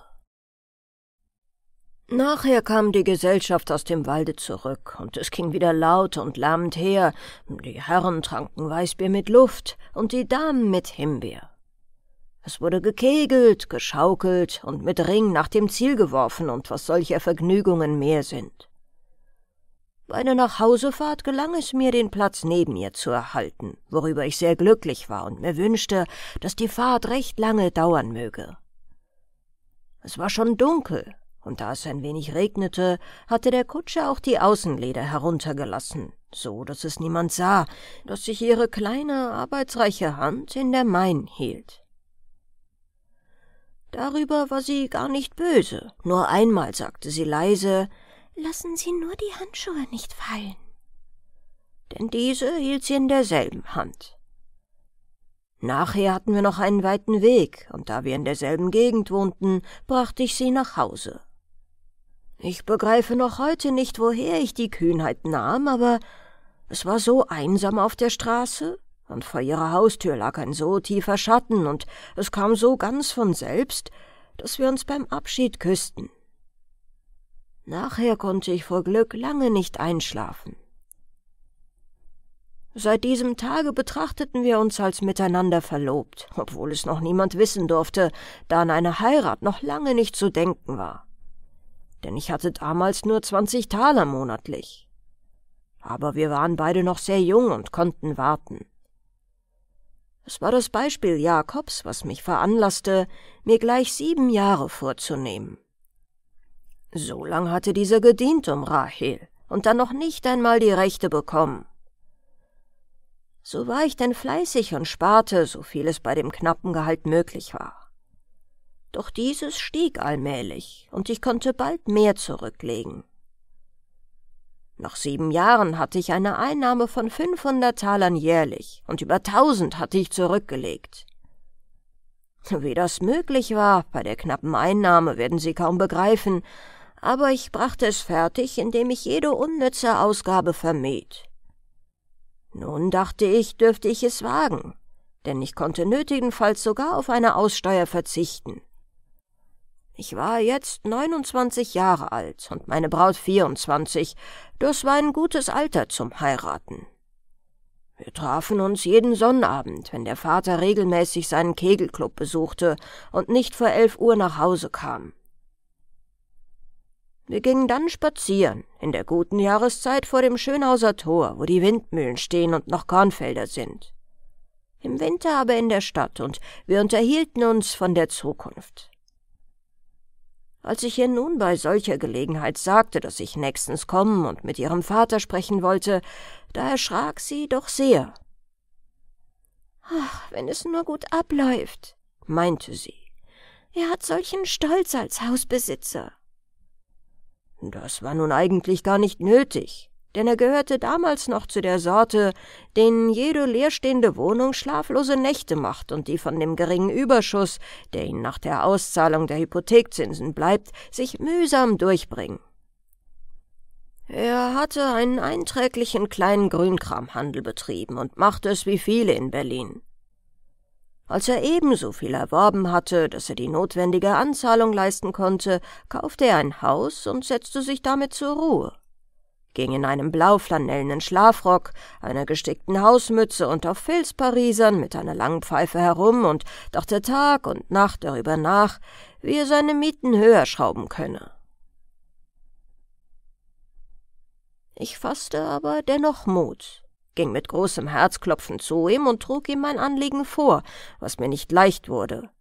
Nachher kam die Gesellschaft aus dem Walde zurück, und es ging wieder laut und lammend her, die Herren tranken Weißbier mit Luft und die Damen mit Himbeer. Es wurde gekegelt, geschaukelt und mit Ring nach dem Ziel geworfen und was solcher Vergnügungen mehr sind. Bei der Nachhausefahrt gelang es mir, den Platz neben ihr zu erhalten, worüber ich sehr glücklich war und mir wünschte, dass die Fahrt recht lange dauern möge. Es war schon dunkel, und da es ein wenig regnete, hatte der Kutscher auch die Außenleder heruntergelassen, so dass es niemand sah, dass sich ihre kleine, arbeitsreiche Hand in der Main hielt. Darüber war sie gar nicht böse, nur einmal sagte sie leise Lassen Sie nur die Handschuhe nicht fallen. Denn diese hielt sie in derselben Hand. Nachher hatten wir noch einen weiten Weg, und da wir in derselben Gegend wohnten, brachte ich sie nach Hause. Ich begreife noch heute nicht, woher ich die Kühnheit nahm, aber es war so einsam auf der Straße, und vor ihrer Haustür lag ein so tiefer Schatten, und es kam so ganz von selbst, dass wir uns beim Abschied küssten. Nachher konnte ich vor Glück lange nicht einschlafen. Seit diesem Tage betrachteten wir uns als miteinander verlobt, obwohl es noch niemand wissen durfte, da an eine Heirat noch lange nicht zu denken war denn ich hatte damals nur 20 Taler monatlich. Aber wir waren beide noch sehr jung und konnten warten. Es war das Beispiel Jakobs, was mich veranlasste, mir gleich sieben Jahre vorzunehmen. So lang hatte dieser gedient um Rahel und dann noch nicht einmal die Rechte bekommen. So war ich denn fleißig und sparte, so viel es bei dem knappen Gehalt möglich war. Doch dieses stieg allmählich, und ich konnte bald mehr zurücklegen. Nach sieben Jahren hatte ich eine Einnahme von 500 Talern jährlich und über 1000 hatte ich zurückgelegt. Wie das möglich war, bei der knappen Einnahme werden Sie kaum begreifen, aber ich brachte es fertig, indem ich jede unnütze Ausgabe vermied. Nun dachte ich, dürfte ich es wagen, denn ich konnte nötigenfalls sogar auf eine Aussteuer verzichten. Ich war jetzt 29 Jahre alt und meine Braut 24. Das war ein gutes Alter zum Heiraten. Wir trafen uns jeden Sonnabend, wenn der Vater regelmäßig seinen Kegelclub besuchte und nicht vor elf Uhr nach Hause kam. Wir gingen dann spazieren, in der guten Jahreszeit vor dem Schönhauser Tor, wo die Windmühlen stehen und noch Kornfelder sind. Im Winter aber in der Stadt und wir unterhielten uns von der Zukunft. Als ich ihr nun bei solcher Gelegenheit sagte, dass ich nächstens kommen und mit ihrem Vater sprechen wollte, da erschrak sie doch sehr. Ach, wenn es nur gut abläuft, meinte sie. Er hat solchen Stolz als Hausbesitzer. Das war nun eigentlich gar nicht nötig, denn er gehörte damals noch zu der Sorte, denen jede leerstehende Wohnung schlaflose Nächte macht und die von dem geringen Überschuss, der ihnen nach der Auszahlung der Hypothekzinsen bleibt, sich mühsam durchbringen. Er hatte einen einträglichen kleinen Grünkramhandel betrieben und machte es wie viele in Berlin. Als er ebenso viel erworben hatte, dass er die notwendige Anzahlung leisten konnte, kaufte er ein Haus und setzte sich damit zur Ruhe ging in einem blauflanellenen Schlafrock, einer gestickten Hausmütze und auf Filzparisern mit einer langen Pfeife herum und dachte Tag und Nacht darüber nach, wie er seine Mieten höher schrauben könne. Ich fasste aber dennoch Mut, ging mit großem Herzklopfen zu ihm und trug ihm mein Anliegen vor, was mir nicht leicht wurde,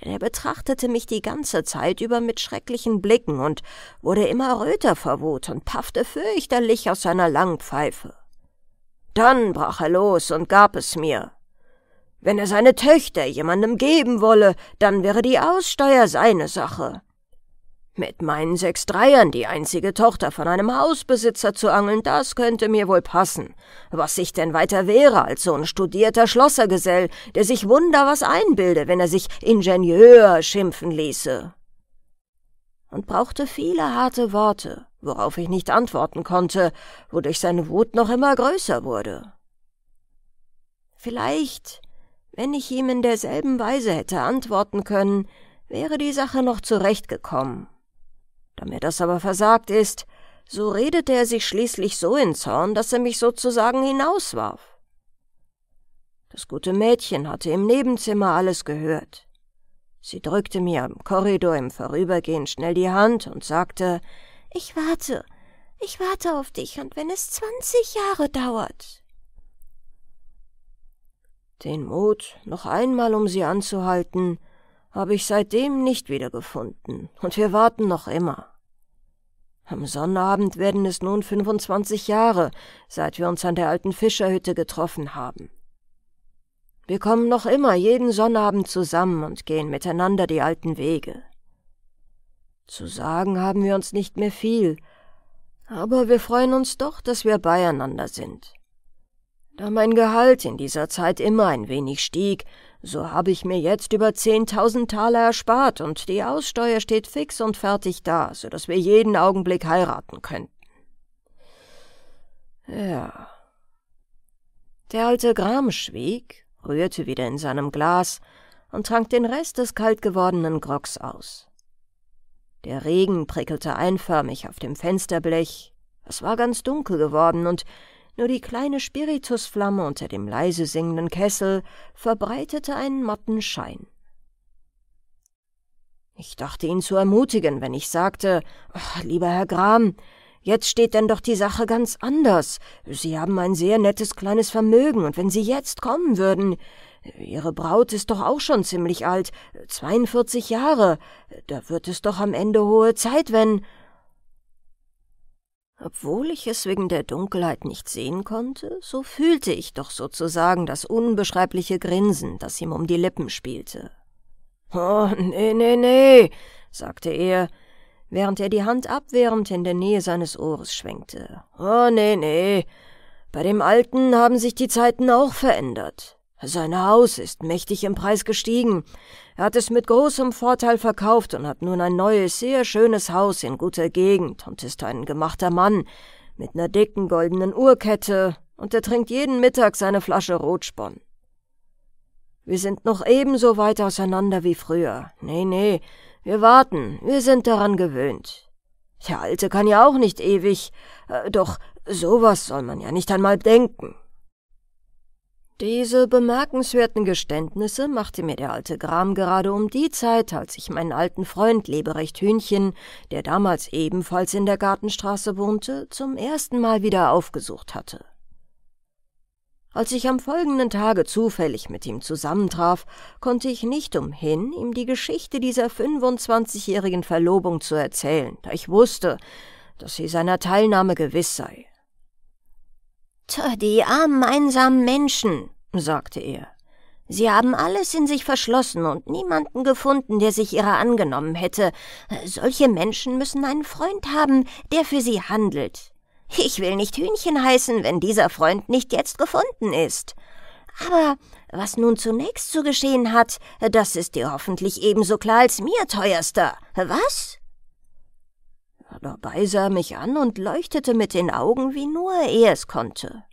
denn er betrachtete mich die ganze Zeit über mit schrecklichen Blicken und wurde immer röter vor Wut und paffte fürchterlich aus seiner langen Pfeife. Dann brach er los und gab es mir. Wenn er seine Töchter jemandem geben wolle, dann wäre die Aussteuer seine Sache. Mit meinen sechs Dreiern die einzige Tochter von einem Hausbesitzer zu angeln, das könnte mir wohl passen. Was ich denn weiter wäre als so ein studierter Schlossergesell, der sich wunder was einbilde, wenn er sich Ingenieur schimpfen ließe. Und brauchte viele harte Worte, worauf ich nicht antworten konnte, wodurch seine Wut noch immer größer wurde. Vielleicht, wenn ich ihm in derselben Weise hätte antworten können, wäre die Sache noch zurechtgekommen. Da mir das aber versagt ist, so redete er sich schließlich so in Zorn, dass er mich sozusagen hinauswarf. Das gute Mädchen hatte im Nebenzimmer alles gehört. Sie drückte mir am Korridor im Vorübergehen schnell die Hand und sagte, ich warte, ich warte auf dich, und wenn es zwanzig Jahre dauert. Den Mut, noch einmal um sie anzuhalten, habe ich seitdem nicht wiedergefunden, und wir warten noch immer. Am Sonnabend werden es nun 25 Jahre, seit wir uns an der alten Fischerhütte getroffen haben. Wir kommen noch immer jeden Sonnabend zusammen und gehen miteinander die alten Wege. Zu sagen haben wir uns nicht mehr viel, aber wir freuen uns doch, dass wir beieinander sind. Da mein Gehalt in dieser Zeit immer ein wenig stieg, so habe ich mir jetzt über zehntausend Taler erspart und die Aussteuer steht fix und fertig da, so dass wir jeden Augenblick heiraten könnten. Ja. Der alte Gram schwieg, rührte wieder in seinem Glas und trank den Rest des kalt gewordenen Grocks aus. Der Regen prickelte einförmig auf dem Fensterblech, es war ganz dunkel geworden und nur die kleine Spiritusflamme unter dem leise singenden Kessel verbreitete einen matten Schein. Ich dachte ihn zu ermutigen, wenn ich sagte, ach, lieber Herr Gram, jetzt steht denn doch die Sache ganz anders. Sie haben ein sehr nettes kleines Vermögen, und wenn Sie jetzt kommen würden, Ihre Braut ist doch auch schon ziemlich alt, 42 Jahre, da wird es doch am Ende hohe Zeit, wenn... Obwohl ich es wegen der Dunkelheit nicht sehen konnte, so fühlte ich doch sozusagen das unbeschreibliche Grinsen, das ihm um die Lippen spielte. »Oh, nee, nee, nee«, sagte er, während er die Hand abwehrend in der Nähe seines Ohres schwenkte. »Oh, nee, nee, bei dem Alten haben sich die Zeiten auch verändert.« sein Haus ist mächtig im Preis gestiegen. Er hat es mit großem Vorteil verkauft und hat nun ein neues, sehr schönes Haus in guter Gegend und ist ein gemachter Mann mit ner dicken goldenen Uhrkette und er trinkt jeden Mittag seine Flasche Rotspon. Wir sind noch ebenso weit auseinander wie früher. Nee, nee, wir warten, wir sind daran gewöhnt. Der Alte kann ja auch nicht ewig, äh, doch sowas soll man ja nicht einmal denken. Diese bemerkenswerten Geständnisse machte mir der alte Gram gerade um die Zeit, als ich meinen alten Freund Leberecht Hühnchen, der damals ebenfalls in der Gartenstraße wohnte, zum ersten Mal wieder aufgesucht hatte. Als ich am folgenden Tage zufällig mit ihm zusammentraf, konnte ich nicht umhin, ihm die Geschichte dieser 25-jährigen Verlobung zu erzählen, da ich wusste, dass sie seiner Teilnahme gewiss sei. Die armen, einsamen Menschen, sagte er. Sie haben alles in sich verschlossen und niemanden gefunden, der sich ihrer angenommen hätte. Solche Menschen müssen einen Freund haben, der für sie handelt. Ich will nicht Hühnchen heißen, wenn dieser Freund nicht jetzt gefunden ist. Aber was nun zunächst zu geschehen hat, das ist dir hoffentlich ebenso klar als mir, teuerster. Was? Dabei sah er mich an und leuchtete mit den Augen, wie nur er es konnte.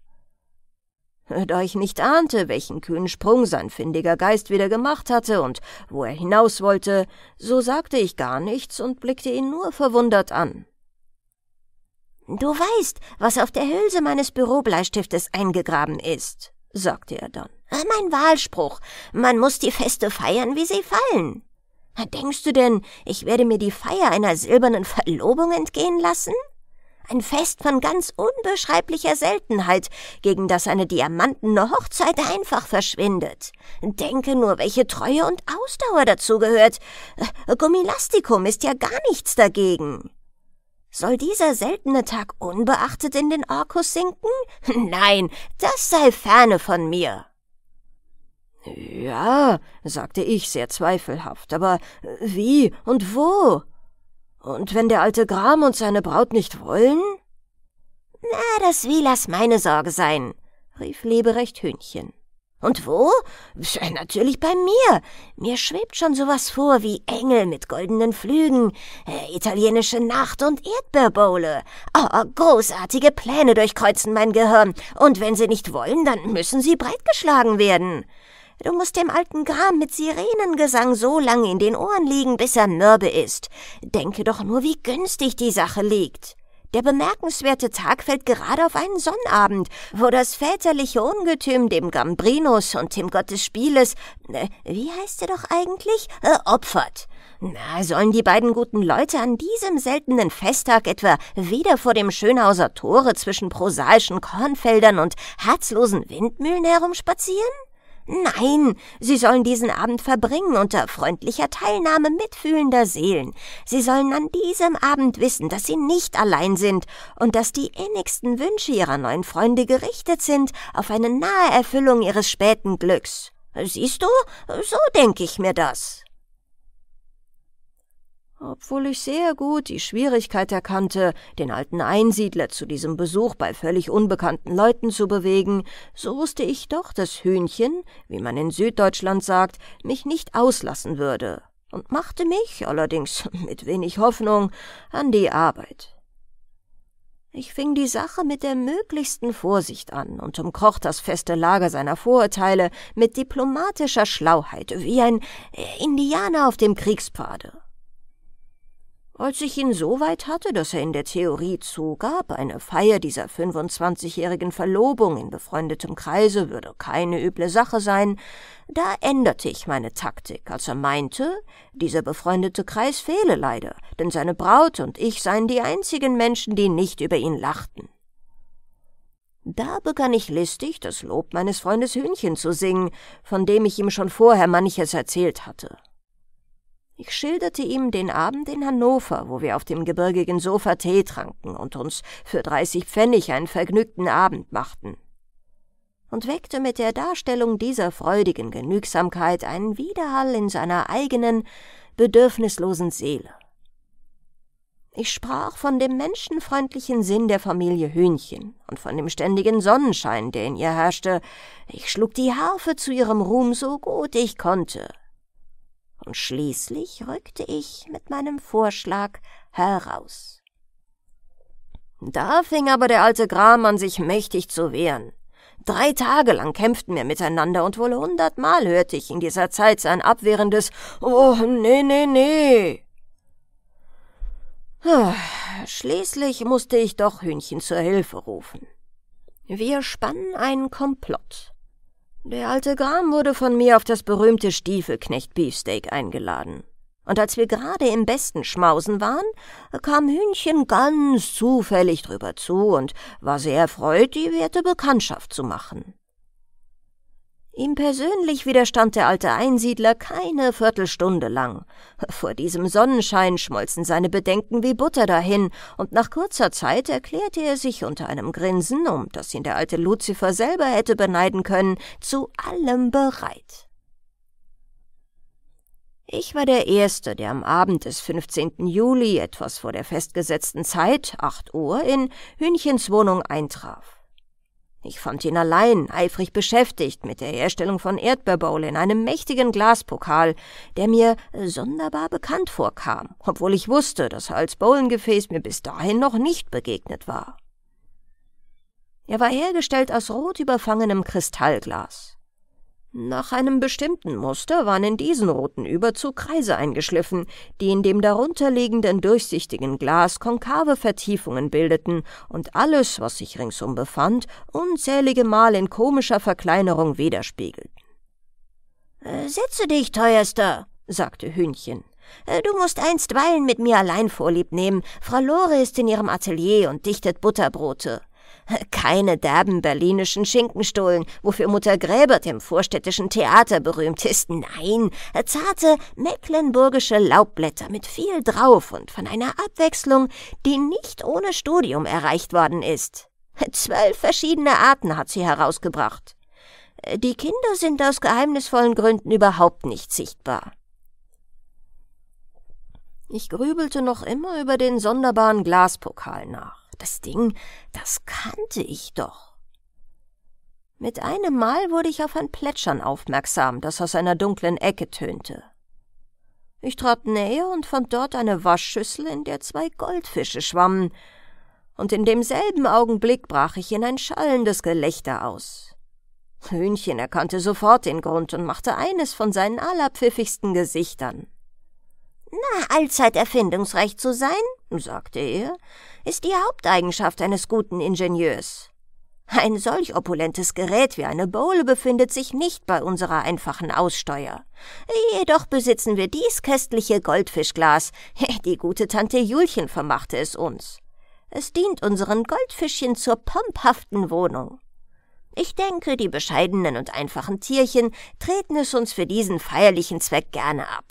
Da ich nicht ahnte, welchen kühnen Sprung sein findiger Geist wieder gemacht hatte und wo er hinaus wollte, so sagte ich gar nichts und blickte ihn nur verwundert an. Du weißt, was auf der Hülse meines Bürobleistiftes eingegraben ist, sagte er dann. Mein Wahlspruch. Man muss die Feste feiern, wie sie fallen. Denkst du denn, ich werde mir die Feier einer silbernen Verlobung entgehen lassen? Ein Fest von ganz unbeschreiblicher Seltenheit, gegen das eine diamantene Hochzeit einfach verschwindet. Denke nur, welche Treue und Ausdauer dazu gehört. Äh, Gummilastikum ist ja gar nichts dagegen. Soll dieser seltene Tag unbeachtet in den Orkus sinken? Nein, das sei ferne von mir. Ja, sagte ich sehr zweifelhaft, aber äh, wie und wo? Und wenn der alte Gram und seine Braut nicht wollen? Na, das wie lass meine Sorge sein, rief Leberecht Hühnchen. Und wo? Natürlich bei mir. Mir schwebt schon sowas vor wie Engel mit goldenen Flügen, äh, italienische Nacht und Erdbeerbowle. Oh, ah, ah, großartige Pläne durchkreuzen mein Gehirn. Und wenn sie nicht wollen, dann müssen sie breitgeschlagen werden. Du musst dem alten Gram mit Sirenengesang so lange in den Ohren liegen, bis er mürbe ist. Denke doch nur, wie günstig die Sache liegt. Der bemerkenswerte Tag fällt gerade auf einen Sonnabend, wo das väterliche Ungetüm dem Gambrinus und dem Gott des Spieles, äh, wie heißt er doch eigentlich, äh, opfert. Na, sollen die beiden guten Leute an diesem seltenen Festtag etwa wieder vor dem Schönhauser Tore zwischen prosaischen Kornfeldern und herzlosen Windmühlen herumspazieren? Nein, Sie sollen diesen Abend verbringen unter freundlicher Teilnahme mitfühlender Seelen. Sie sollen an diesem Abend wissen, dass Sie nicht allein sind und dass die innigsten Wünsche Ihrer neuen Freunde gerichtet sind auf eine nahe Erfüllung Ihres späten Glücks. Siehst du, so denke ich mir das obwohl ich sehr gut die Schwierigkeit erkannte, den alten Einsiedler zu diesem Besuch bei völlig unbekannten Leuten zu bewegen, so wusste ich doch, dass Hühnchen, wie man in Süddeutschland sagt, mich nicht auslassen würde, und machte mich, allerdings mit wenig Hoffnung, an die Arbeit. Ich fing die Sache mit der möglichsten Vorsicht an und umkroch das feste Lager seiner Vorurteile mit diplomatischer Schlauheit, wie ein Indianer auf dem Kriegspfade als ich ihn so weit hatte, dass er in der Theorie zugab, eine Feier dieser 25-jährigen Verlobung in befreundetem Kreise würde keine üble Sache sein, da änderte ich meine Taktik, als er meinte, dieser befreundete Kreis fehle leider, denn seine Braut und ich seien die einzigen Menschen, die nicht über ihn lachten. Da begann ich listig das Lob meines Freundes Hühnchen zu singen, von dem ich ihm schon vorher manches erzählt hatte. Ich schilderte ihm den Abend in Hannover, wo wir auf dem gebirgigen Sofa Tee tranken und uns für 30 Pfennig einen vergnügten Abend machten. Und weckte mit der Darstellung dieser freudigen Genügsamkeit einen Widerhall in seiner eigenen, bedürfnislosen Seele. Ich sprach von dem menschenfreundlichen Sinn der Familie Hühnchen und von dem ständigen Sonnenschein, der in ihr herrschte. Ich schlug die Harfe zu ihrem Ruhm so gut ich konnte und schließlich rückte ich mit meinem Vorschlag heraus. Da fing aber der alte Gram an, sich mächtig zu wehren. Drei Tage lang kämpften wir miteinander und wohl hundertmal hörte ich in dieser Zeit sein abwehrendes Oh, nee, nee, nee. Schließlich musste ich doch Hühnchen zur Hilfe rufen. Wir spannen einen Komplott, der alte Gram wurde von mir auf das berühmte Stiefelknecht Beefsteak eingeladen. Und als wir gerade im besten Schmausen waren, kam Hühnchen ganz zufällig drüber zu und war sehr erfreut, die werte Bekanntschaft zu machen. Ihm persönlich widerstand der alte Einsiedler keine Viertelstunde lang. Vor diesem Sonnenschein schmolzen seine Bedenken wie Butter dahin, und nach kurzer Zeit erklärte er sich unter einem Grinsen, um das ihn der alte Luzifer selber hätte beneiden können, zu allem bereit. Ich war der Erste, der am Abend des 15. Juli, etwas vor der festgesetzten Zeit, 8 Uhr, in Hühnchens Wohnung eintraf. Ich fand ihn allein, eifrig beschäftigt mit der Herstellung von Erdbeerbowl in einem mächtigen Glaspokal, der mir sonderbar bekannt vorkam, obwohl ich wusste, dass er als Bowlengefäß mir bis dahin noch nicht begegnet war. Er war hergestellt aus rot überfangenem Kristallglas. Nach einem bestimmten Muster waren in diesen roten Überzug Kreise eingeschliffen, die in dem darunterliegenden durchsichtigen Glas konkave Vertiefungen bildeten, und alles, was sich ringsum befand, unzählige Mal in komischer Verkleinerung widerspiegelten. Äh, setze dich, teuerster, sagte Hühnchen. Äh, du musst einstweilen mit mir allein Vorlieb nehmen. Frau Lore ist in ihrem Atelier und dichtet Butterbrote. Keine derben berlinischen Schinkenstuhlen, wofür Mutter Gräbert im vorstädtischen Theater berühmt ist. Nein, zarte mecklenburgische Laubblätter mit viel drauf und von einer Abwechslung, die nicht ohne Studium erreicht worden ist. Zwölf verschiedene Arten hat sie herausgebracht. Die Kinder sind aus geheimnisvollen Gründen überhaupt nicht sichtbar. Ich grübelte noch immer über den sonderbaren Glaspokal nach. Das Ding, das kannte ich doch. Mit einem Mal wurde ich auf ein Plätschern aufmerksam, das aus einer dunklen Ecke tönte. Ich trat näher und fand dort eine Waschschüssel, in der zwei Goldfische schwammen, und in demselben Augenblick brach ich in ein schallendes Gelächter aus. Hühnchen erkannte sofort den Grund und machte eines von seinen allerpfiffigsten Gesichtern. Na, allzeit erfindungsreich zu sein, sagte er, ist die Haupteigenschaft eines guten Ingenieurs. Ein solch opulentes Gerät wie eine Bowl befindet sich nicht bei unserer einfachen Aussteuer. Jedoch besitzen wir dies köstliche Goldfischglas. Die gute Tante Julchen vermachte es uns. Es dient unseren Goldfischchen zur pomphaften Wohnung. Ich denke, die bescheidenen und einfachen Tierchen treten es uns für diesen feierlichen Zweck gerne ab.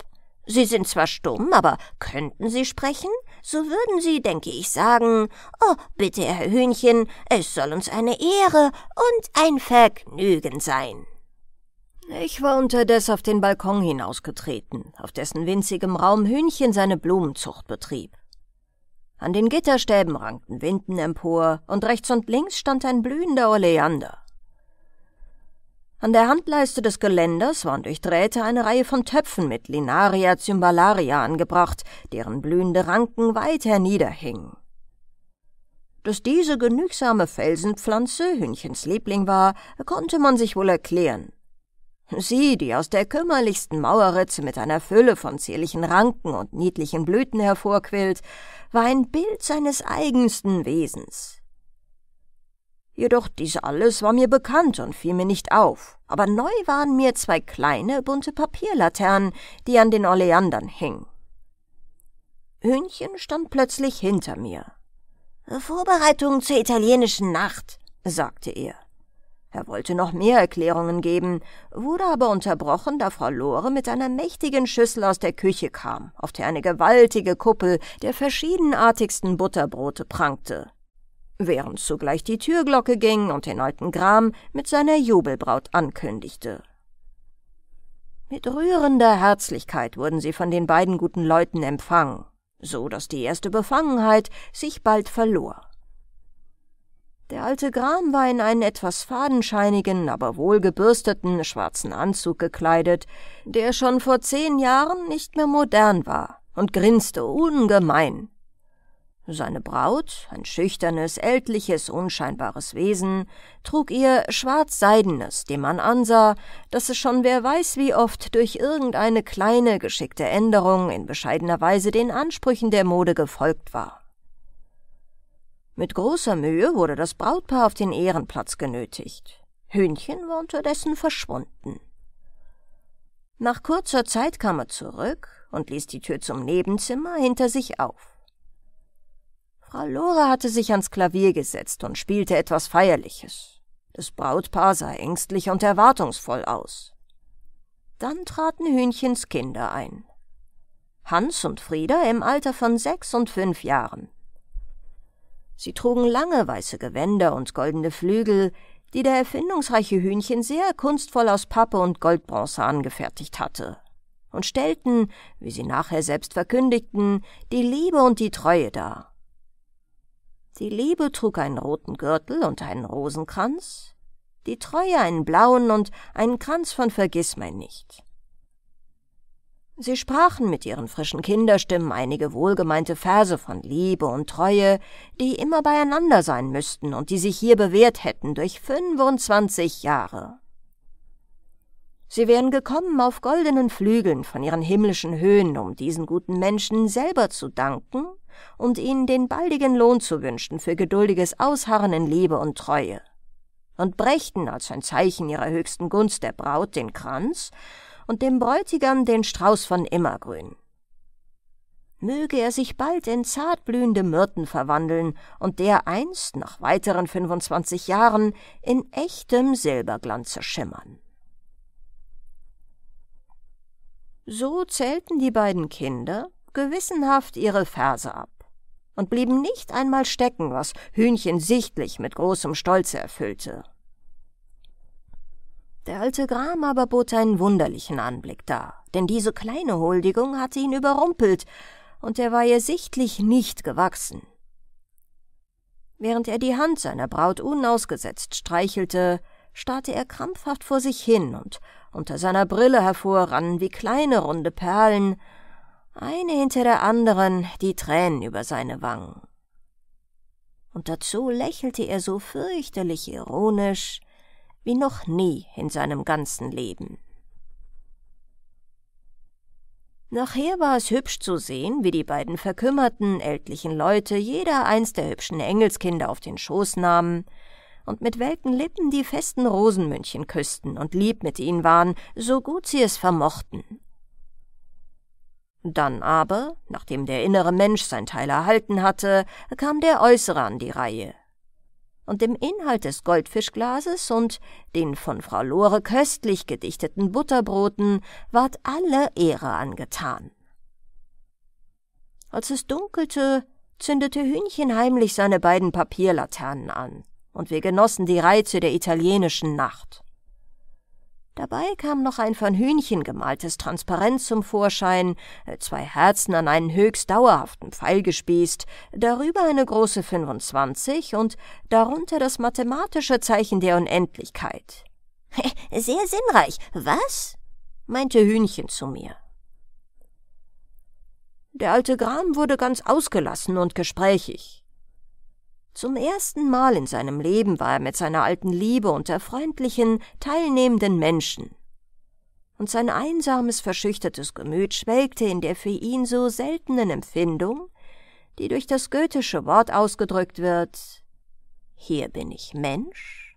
Sie sind zwar stumm, aber könnten sie sprechen, so würden Sie, denke ich, sagen, oh, bitte, Herr Hühnchen, es soll uns eine Ehre und ein Vergnügen sein. Ich war unterdes auf den Balkon hinausgetreten, auf dessen winzigem Raum Hühnchen seine Blumenzucht betrieb. An den Gitterstäben rankten Winden empor, und rechts und links stand ein blühender Oleander. An der Handleiste des Geländers waren durch Drähte eine Reihe von Töpfen mit Linaria cymbalaria angebracht, deren blühende Ranken weit herniederhingen. Dass diese genügsame Felsenpflanze Hühnchens Liebling war, konnte man sich wohl erklären. Sie, die aus der kümmerlichsten Mauerritze mit einer Fülle von zierlichen Ranken und niedlichen Blüten hervorquillt, war ein Bild seines eigensten Wesens. Jedoch dies alles war mir bekannt und fiel mir nicht auf. Aber neu waren mir zwei kleine, bunte Papierlaternen, die an den Oleandern hingen. Hühnchen stand plötzlich hinter mir. Vorbereitungen zur italienischen Nacht, sagte er. Er wollte noch mehr Erklärungen geben, wurde aber unterbrochen, da Frau Lore mit einer mächtigen Schüssel aus der Küche kam, auf der eine gewaltige Kuppel der verschiedenartigsten Butterbrote prangte während zugleich die Türglocke ging und den alten Gram mit seiner Jubelbraut ankündigte. Mit rührender Herzlichkeit wurden sie von den beiden guten Leuten empfangen, so dass die erste Befangenheit sich bald verlor. Der alte Gram war in einen etwas fadenscheinigen, aber wohlgebürsteten schwarzen Anzug gekleidet, der schon vor zehn Jahren nicht mehr modern war, und grinste ungemein, seine Braut, ein schüchternes, ältliches, unscheinbares Wesen, trug ihr schwarz-seidenes, dem man ansah, dass es schon wer weiß wie oft durch irgendeine kleine, geschickte Änderung in bescheidener Weise den Ansprüchen der Mode gefolgt war. Mit großer Mühe wurde das Brautpaar auf den Ehrenplatz genötigt. Hühnchen war unterdessen verschwunden. Nach kurzer Zeit kam er zurück und ließ die Tür zum Nebenzimmer hinter sich auf. Frau Lore hatte sich ans Klavier gesetzt und spielte etwas Feierliches. Das Brautpaar sah ängstlich und erwartungsvoll aus. Dann traten Hühnchens Kinder ein. Hans und Frieda im Alter von sechs und fünf Jahren. Sie trugen lange weiße Gewänder und goldene Flügel, die der erfindungsreiche Hühnchen sehr kunstvoll aus Pappe und Goldbronze angefertigt hatte, und stellten, wie sie nachher selbst verkündigten, die Liebe und die Treue dar. Die Liebe trug einen roten Gürtel und einen Rosenkranz, die Treue einen blauen und einen Kranz von Vergissmeinnicht. Sie sprachen mit ihren frischen Kinderstimmen einige wohlgemeinte Verse von Liebe und Treue, die immer beieinander sein müssten und die sich hier bewährt hätten durch 25 Jahre. Sie wären gekommen auf goldenen Flügeln von ihren himmlischen Höhen, um diesen guten Menschen selber zu danken und ihnen den baldigen Lohn zu wünschen für geduldiges Ausharren in Liebe und Treue. Und brächten als ein Zeichen ihrer höchsten Gunst der Braut den Kranz und dem Bräutigam den Strauß von Immergrün. Möge er sich bald in zartblühende Myrten verwandeln und dereinst nach weiteren 25 Jahren in echtem Silberglanze schimmern. So zählten die beiden Kinder, gewissenhaft ihre Verse ab und blieben nicht einmal stecken, was Hühnchen sichtlich mit großem Stolze erfüllte. Der alte Gram aber bot einen wunderlichen Anblick dar, denn diese kleine Huldigung hatte ihn überrumpelt, und er war ihr sichtlich nicht gewachsen. Während er die Hand seiner Braut unausgesetzt streichelte, starrte er krampfhaft vor sich hin und unter seiner Brille hervorrannen wie kleine runde Perlen, eine hinter der anderen die Tränen über seine Wangen. Und dazu lächelte er so fürchterlich ironisch wie noch nie in seinem ganzen Leben. Nachher war es hübsch zu sehen, wie die beiden verkümmerten, ältlichen Leute jeder eins der hübschen Engelskinder auf den Schoß nahmen und mit welken Lippen die festen Rosenmündchen küssten und lieb mit ihnen waren, so gut sie es vermochten. Dann aber, nachdem der innere Mensch sein Teil erhalten hatte, kam der äußere an die Reihe. Und dem Inhalt des Goldfischglases und den von Frau Lore köstlich gedichteten Butterbroten ward alle Ehre angetan. Als es dunkelte, zündete Hühnchen heimlich seine beiden Papierlaternen an, und wir genossen die Reize der italienischen Nacht. Dabei kam noch ein von Hühnchen gemaltes Transparent zum Vorschein, äh, zwei Herzen an einen höchst dauerhaften Pfeil gespießt, darüber eine große 25 und darunter das mathematische Zeichen der Unendlichkeit. Sehr sinnreich, was? meinte Hühnchen zu mir. Der alte Gram wurde ganz ausgelassen und gesprächig. Zum ersten Mal in seinem Leben war er mit seiner alten Liebe unter freundlichen, teilnehmenden Menschen. Und sein einsames, verschüchtertes Gemüt schwelgte in der für ihn so seltenen Empfindung, die durch das goethische Wort ausgedrückt wird Hier bin ich Mensch,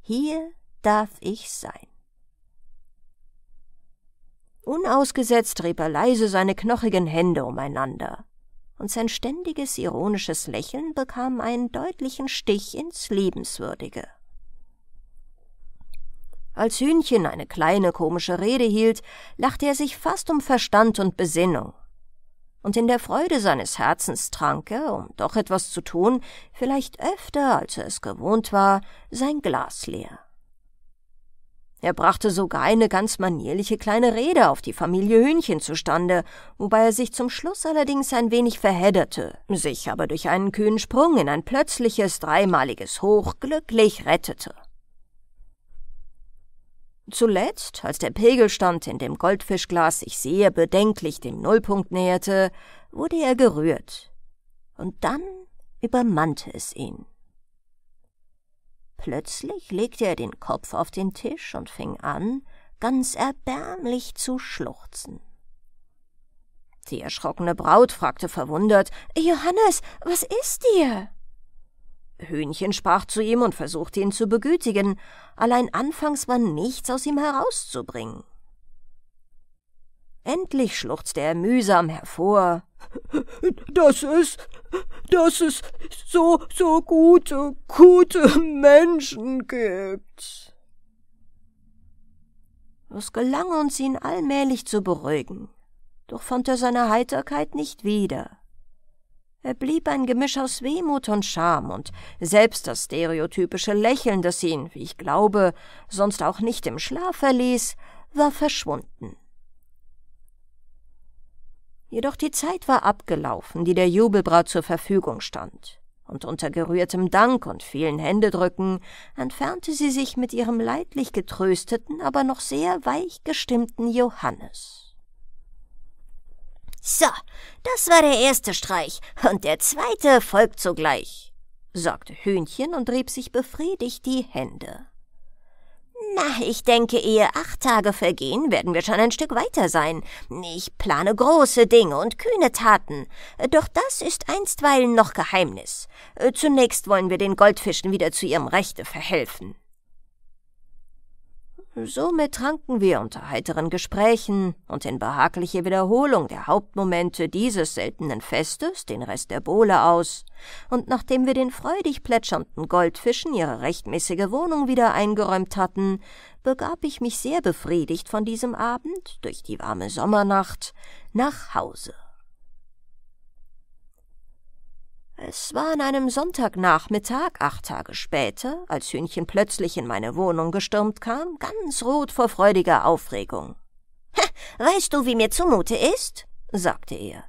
hier darf ich sein. Unausgesetzt rieb er leise seine knochigen Hände umeinander und sein ständiges ironisches Lächeln bekam einen deutlichen Stich ins Lebenswürdige. Als Hühnchen eine kleine komische Rede hielt, lachte er sich fast um Verstand und Besinnung. Und in der Freude seines Herzens trank er, um doch etwas zu tun, vielleicht öfter, als er es gewohnt war, sein Glas leer. Er brachte sogar eine ganz manierliche kleine Rede auf die Familie Hühnchen zustande, wobei er sich zum Schluss allerdings ein wenig verhedderte, sich aber durch einen kühnen Sprung in ein plötzliches dreimaliges Hoch glücklich rettete. Zuletzt, als der Pegelstand in dem Goldfischglas sich sehr bedenklich dem Nullpunkt näherte, wurde er gerührt. Und dann übermannte es ihn. Plötzlich legte er den Kopf auf den Tisch und fing an, ganz erbärmlich zu schluchzen. Die erschrockene Braut fragte verwundert Johannes, was ist dir? Hühnchen sprach zu ihm und versuchte ihn zu begütigen, allein anfangs war nichts aus ihm herauszubringen. Endlich schluchzte er mühsam hervor. Das ist, dass es so, so gute, gute Menschen gibt. Es gelang uns, ihn allmählich zu beruhigen, doch fand er seine Heiterkeit nicht wieder. Er blieb ein Gemisch aus Wehmut und Scham und selbst das stereotypische Lächeln, das ihn, wie ich glaube, sonst auch nicht im Schlaf verließ, war verschwunden. Jedoch die Zeit war abgelaufen, die der Jubelbraut zur Verfügung stand, und unter gerührtem Dank und vielen Händedrücken entfernte sie sich mit ihrem leidlich getrösteten, aber noch sehr weich gestimmten Johannes. So, das war der erste Streich, und der zweite folgt sogleich, sagte Hühnchen und rieb sich befriedigt die Hände. Na, ich denke, ehe acht Tage vergehen, werden wir schon ein Stück weiter sein. Ich plane große Dinge und kühne Taten. Doch das ist einstweilen noch Geheimnis. Zunächst wollen wir den Goldfischen wieder zu ihrem Rechte verhelfen. Somit tranken wir unter heiteren Gesprächen und in behaglicher Wiederholung der Hauptmomente dieses seltenen Festes den Rest der Bowle aus, und nachdem wir den freudig plätschernden Goldfischen ihre rechtmäßige Wohnung wieder eingeräumt hatten, begab ich mich sehr befriedigt von diesem Abend durch die warme Sommernacht nach Hause. Es war an einem Sonntagnachmittag, acht Tage später, als Hühnchen plötzlich in meine Wohnung gestürmt kam, ganz rot vor freudiger Aufregung. Weißt du, wie mir zumute ist? sagte er.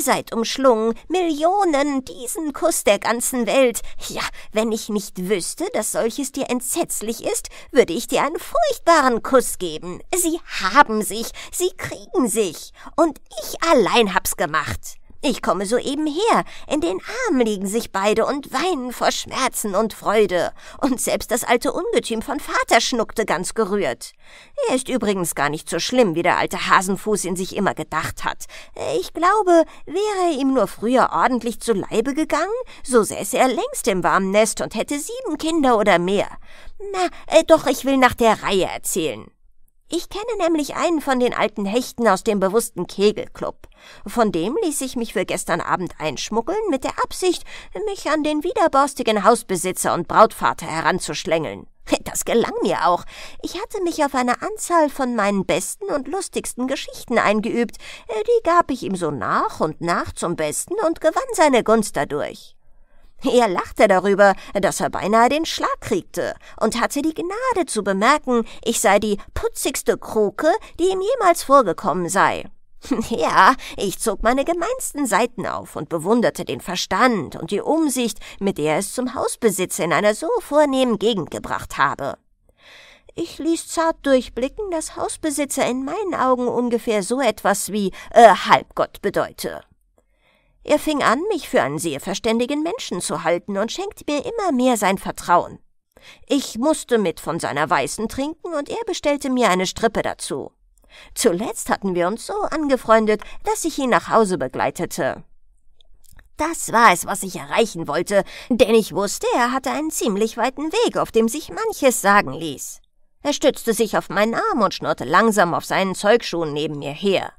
Seid umschlungen, Millionen, diesen Kuss der ganzen Welt. Ja, wenn ich nicht wüsste, dass solches dir entsetzlich ist, würde ich dir einen furchtbaren Kuss geben. Sie haben sich, sie kriegen sich, und ich allein hab's gemacht. Ich komme soeben her. In den Armen liegen sich beide und weinen vor Schmerzen und Freude. Und selbst das alte Ungetüm von Vater schnuckte ganz gerührt. Er ist übrigens gar nicht so schlimm, wie der alte Hasenfuß ihn sich immer gedacht hat. Ich glaube, wäre er ihm nur früher ordentlich zu Leibe gegangen, so säße er längst im warmen Nest und hätte sieben Kinder oder mehr. Na, äh, doch ich will nach der Reihe erzählen. Ich kenne nämlich einen von den alten Hechten aus dem bewussten Kegelclub. Von dem ließ ich mich für gestern Abend einschmuggeln, mit der Absicht, mich an den widerborstigen Hausbesitzer und Brautvater heranzuschlängeln. Das gelang mir auch. Ich hatte mich auf eine Anzahl von meinen besten und lustigsten Geschichten eingeübt. Die gab ich ihm so nach und nach zum Besten und gewann seine Gunst dadurch. Er lachte darüber, dass er beinahe den Schlag kriegte und hatte die Gnade zu bemerken, ich sei die putzigste Kruke, die ihm jemals vorgekommen sei. Ja, ich zog meine gemeinsten Seiten auf und bewunderte den Verstand und die Umsicht, mit der es zum Hausbesitzer in einer so vornehmen Gegend gebracht habe. Ich ließ zart durchblicken, dass Hausbesitzer in meinen Augen ungefähr so etwas wie äh, Halbgott bedeute. Er fing an, mich für einen sehr verständigen Menschen zu halten und schenkte mir immer mehr sein Vertrauen. Ich musste mit von seiner Weißen trinken und er bestellte mir eine Strippe dazu. Zuletzt hatten wir uns so angefreundet, dass ich ihn nach Hause begleitete. Das war es, was ich erreichen wollte, denn ich wusste, er hatte einen ziemlich weiten Weg, auf dem sich manches sagen ließ. Er stützte sich auf meinen Arm und schnurrte langsam auf seinen Zeugschuhen neben mir her.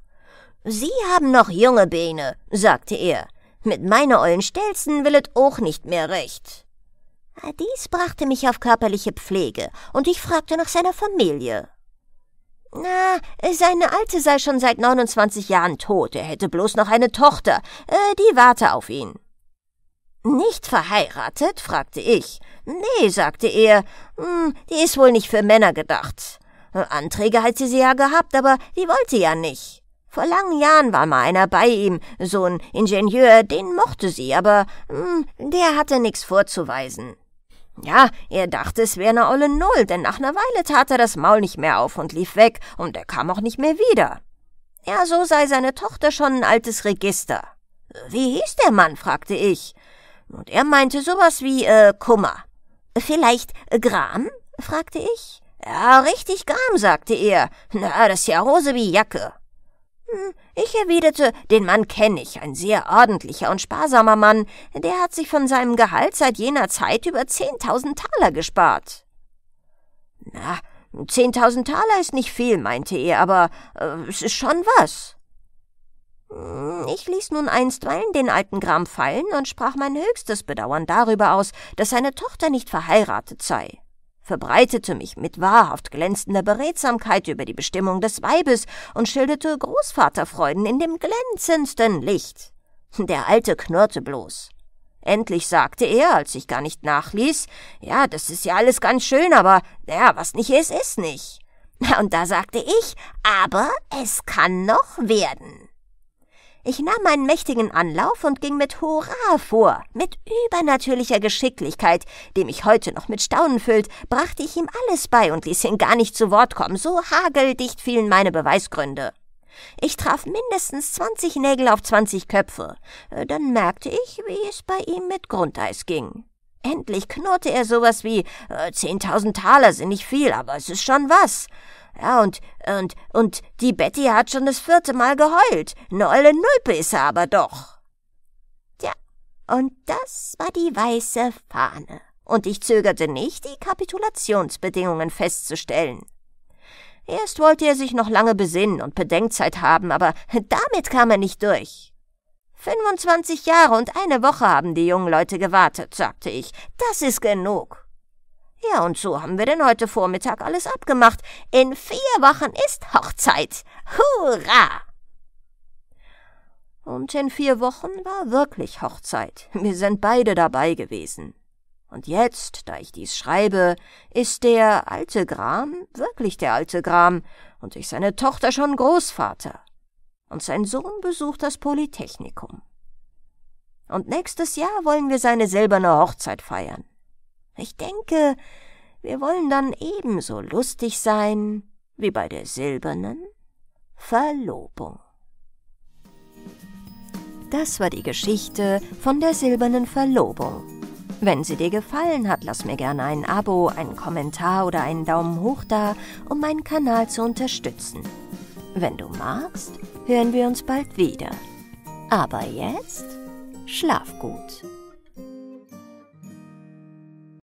Sie haben noch junge Beine, sagte er. Mit meiner ollen Stelzen willet auch nicht mehr recht. Ah, dies brachte mich auf körperliche Pflege, und ich fragte nach seiner Familie. Na, seine Alte sei schon seit 29 Jahren tot, er hätte bloß noch eine Tochter, äh, die warte auf ihn. Nicht verheiratet? fragte ich. Nee, sagte er, hm, die ist wohl nicht für Männer gedacht. Äh, Anträge hat sie sie ja gehabt, aber die wollte ja nicht. Vor langen Jahren war mal einer bei ihm, so ein Ingenieur, den mochte sie, aber mh, hm, der hatte nix vorzuweisen. Ja, er dachte, es wäre eine olle Null, denn nach einer Weile tat er das Maul nicht mehr auf und lief weg, und er kam auch nicht mehr wieder. Ja, so sei seine Tochter schon ein altes Register. Wie hieß der Mann? fragte ich. Und er meinte sowas wie äh, Kummer. Vielleicht äh, Gram? fragte ich. Ja, richtig Gram, sagte er. Na, das ist ja Hose wie Jacke. Hm, ich erwiderte, den Mann kenne ich, ein sehr ordentlicher und sparsamer Mann, der hat sich von seinem Gehalt seit jener Zeit über zehntausend Taler gespart. Na, zehntausend Taler ist nicht viel, meinte er, aber äh, es ist schon was. Hm, ich ließ nun einstweilen den alten Gram fallen und sprach mein höchstes Bedauern darüber aus, dass seine Tochter nicht verheiratet sei verbreitete mich mit wahrhaft glänzender Beredsamkeit über die Bestimmung des Weibes und schilderte Großvaterfreuden in dem glänzendsten Licht. Der Alte knurrte bloß. Endlich sagte er, als ich gar nicht nachließ, ja, das ist ja alles ganz schön, aber ja, was nicht ist, ist nicht. Und da sagte ich, aber es kann noch werden. Ich nahm meinen mächtigen Anlauf und ging mit Hurra vor. Mit übernatürlicher Geschicklichkeit, die mich heute noch mit Staunen füllt, brachte ich ihm alles bei und ließ ihn gar nicht zu Wort kommen, so hageldicht fielen meine Beweisgründe. Ich traf mindestens zwanzig Nägel auf zwanzig Köpfe. Äh, dann merkte ich, wie es bei ihm mit Grundeis ging. Endlich knurrte er sowas wie, äh, zehntausend Taler sind nicht viel, aber es ist schon was. Ja, und, und, und die Betty hat schon das vierte Mal geheult. Ne olle Nulpe ist er aber doch. Tja, und das war die weiße Fahne. Und ich zögerte nicht, die Kapitulationsbedingungen festzustellen. Erst wollte er sich noch lange besinnen und Bedenkzeit haben, aber damit kam er nicht durch. 25 Jahre und eine Woche haben die jungen Leute gewartet, sagte ich. Das ist genug. Ja, und so haben wir denn heute Vormittag alles abgemacht. In vier Wochen ist Hochzeit. Hurra! Und in vier Wochen war wirklich Hochzeit. Wir sind beide dabei gewesen. Und jetzt, da ich dies schreibe, ist der alte Gram wirklich der alte Gram und ich seine Tochter schon Großvater. Und sein Sohn besucht das Polytechnikum. Und nächstes Jahr wollen wir seine silberne Hochzeit feiern. Ich denke, wir wollen dann ebenso lustig sein wie bei der silbernen Verlobung. Das war die Geschichte von der silbernen Verlobung. Wenn sie dir gefallen hat, lass mir gerne ein Abo, einen Kommentar oder einen Daumen hoch da, um meinen Kanal zu unterstützen. Wenn du magst, hören wir uns bald wieder. Aber jetzt schlaf gut.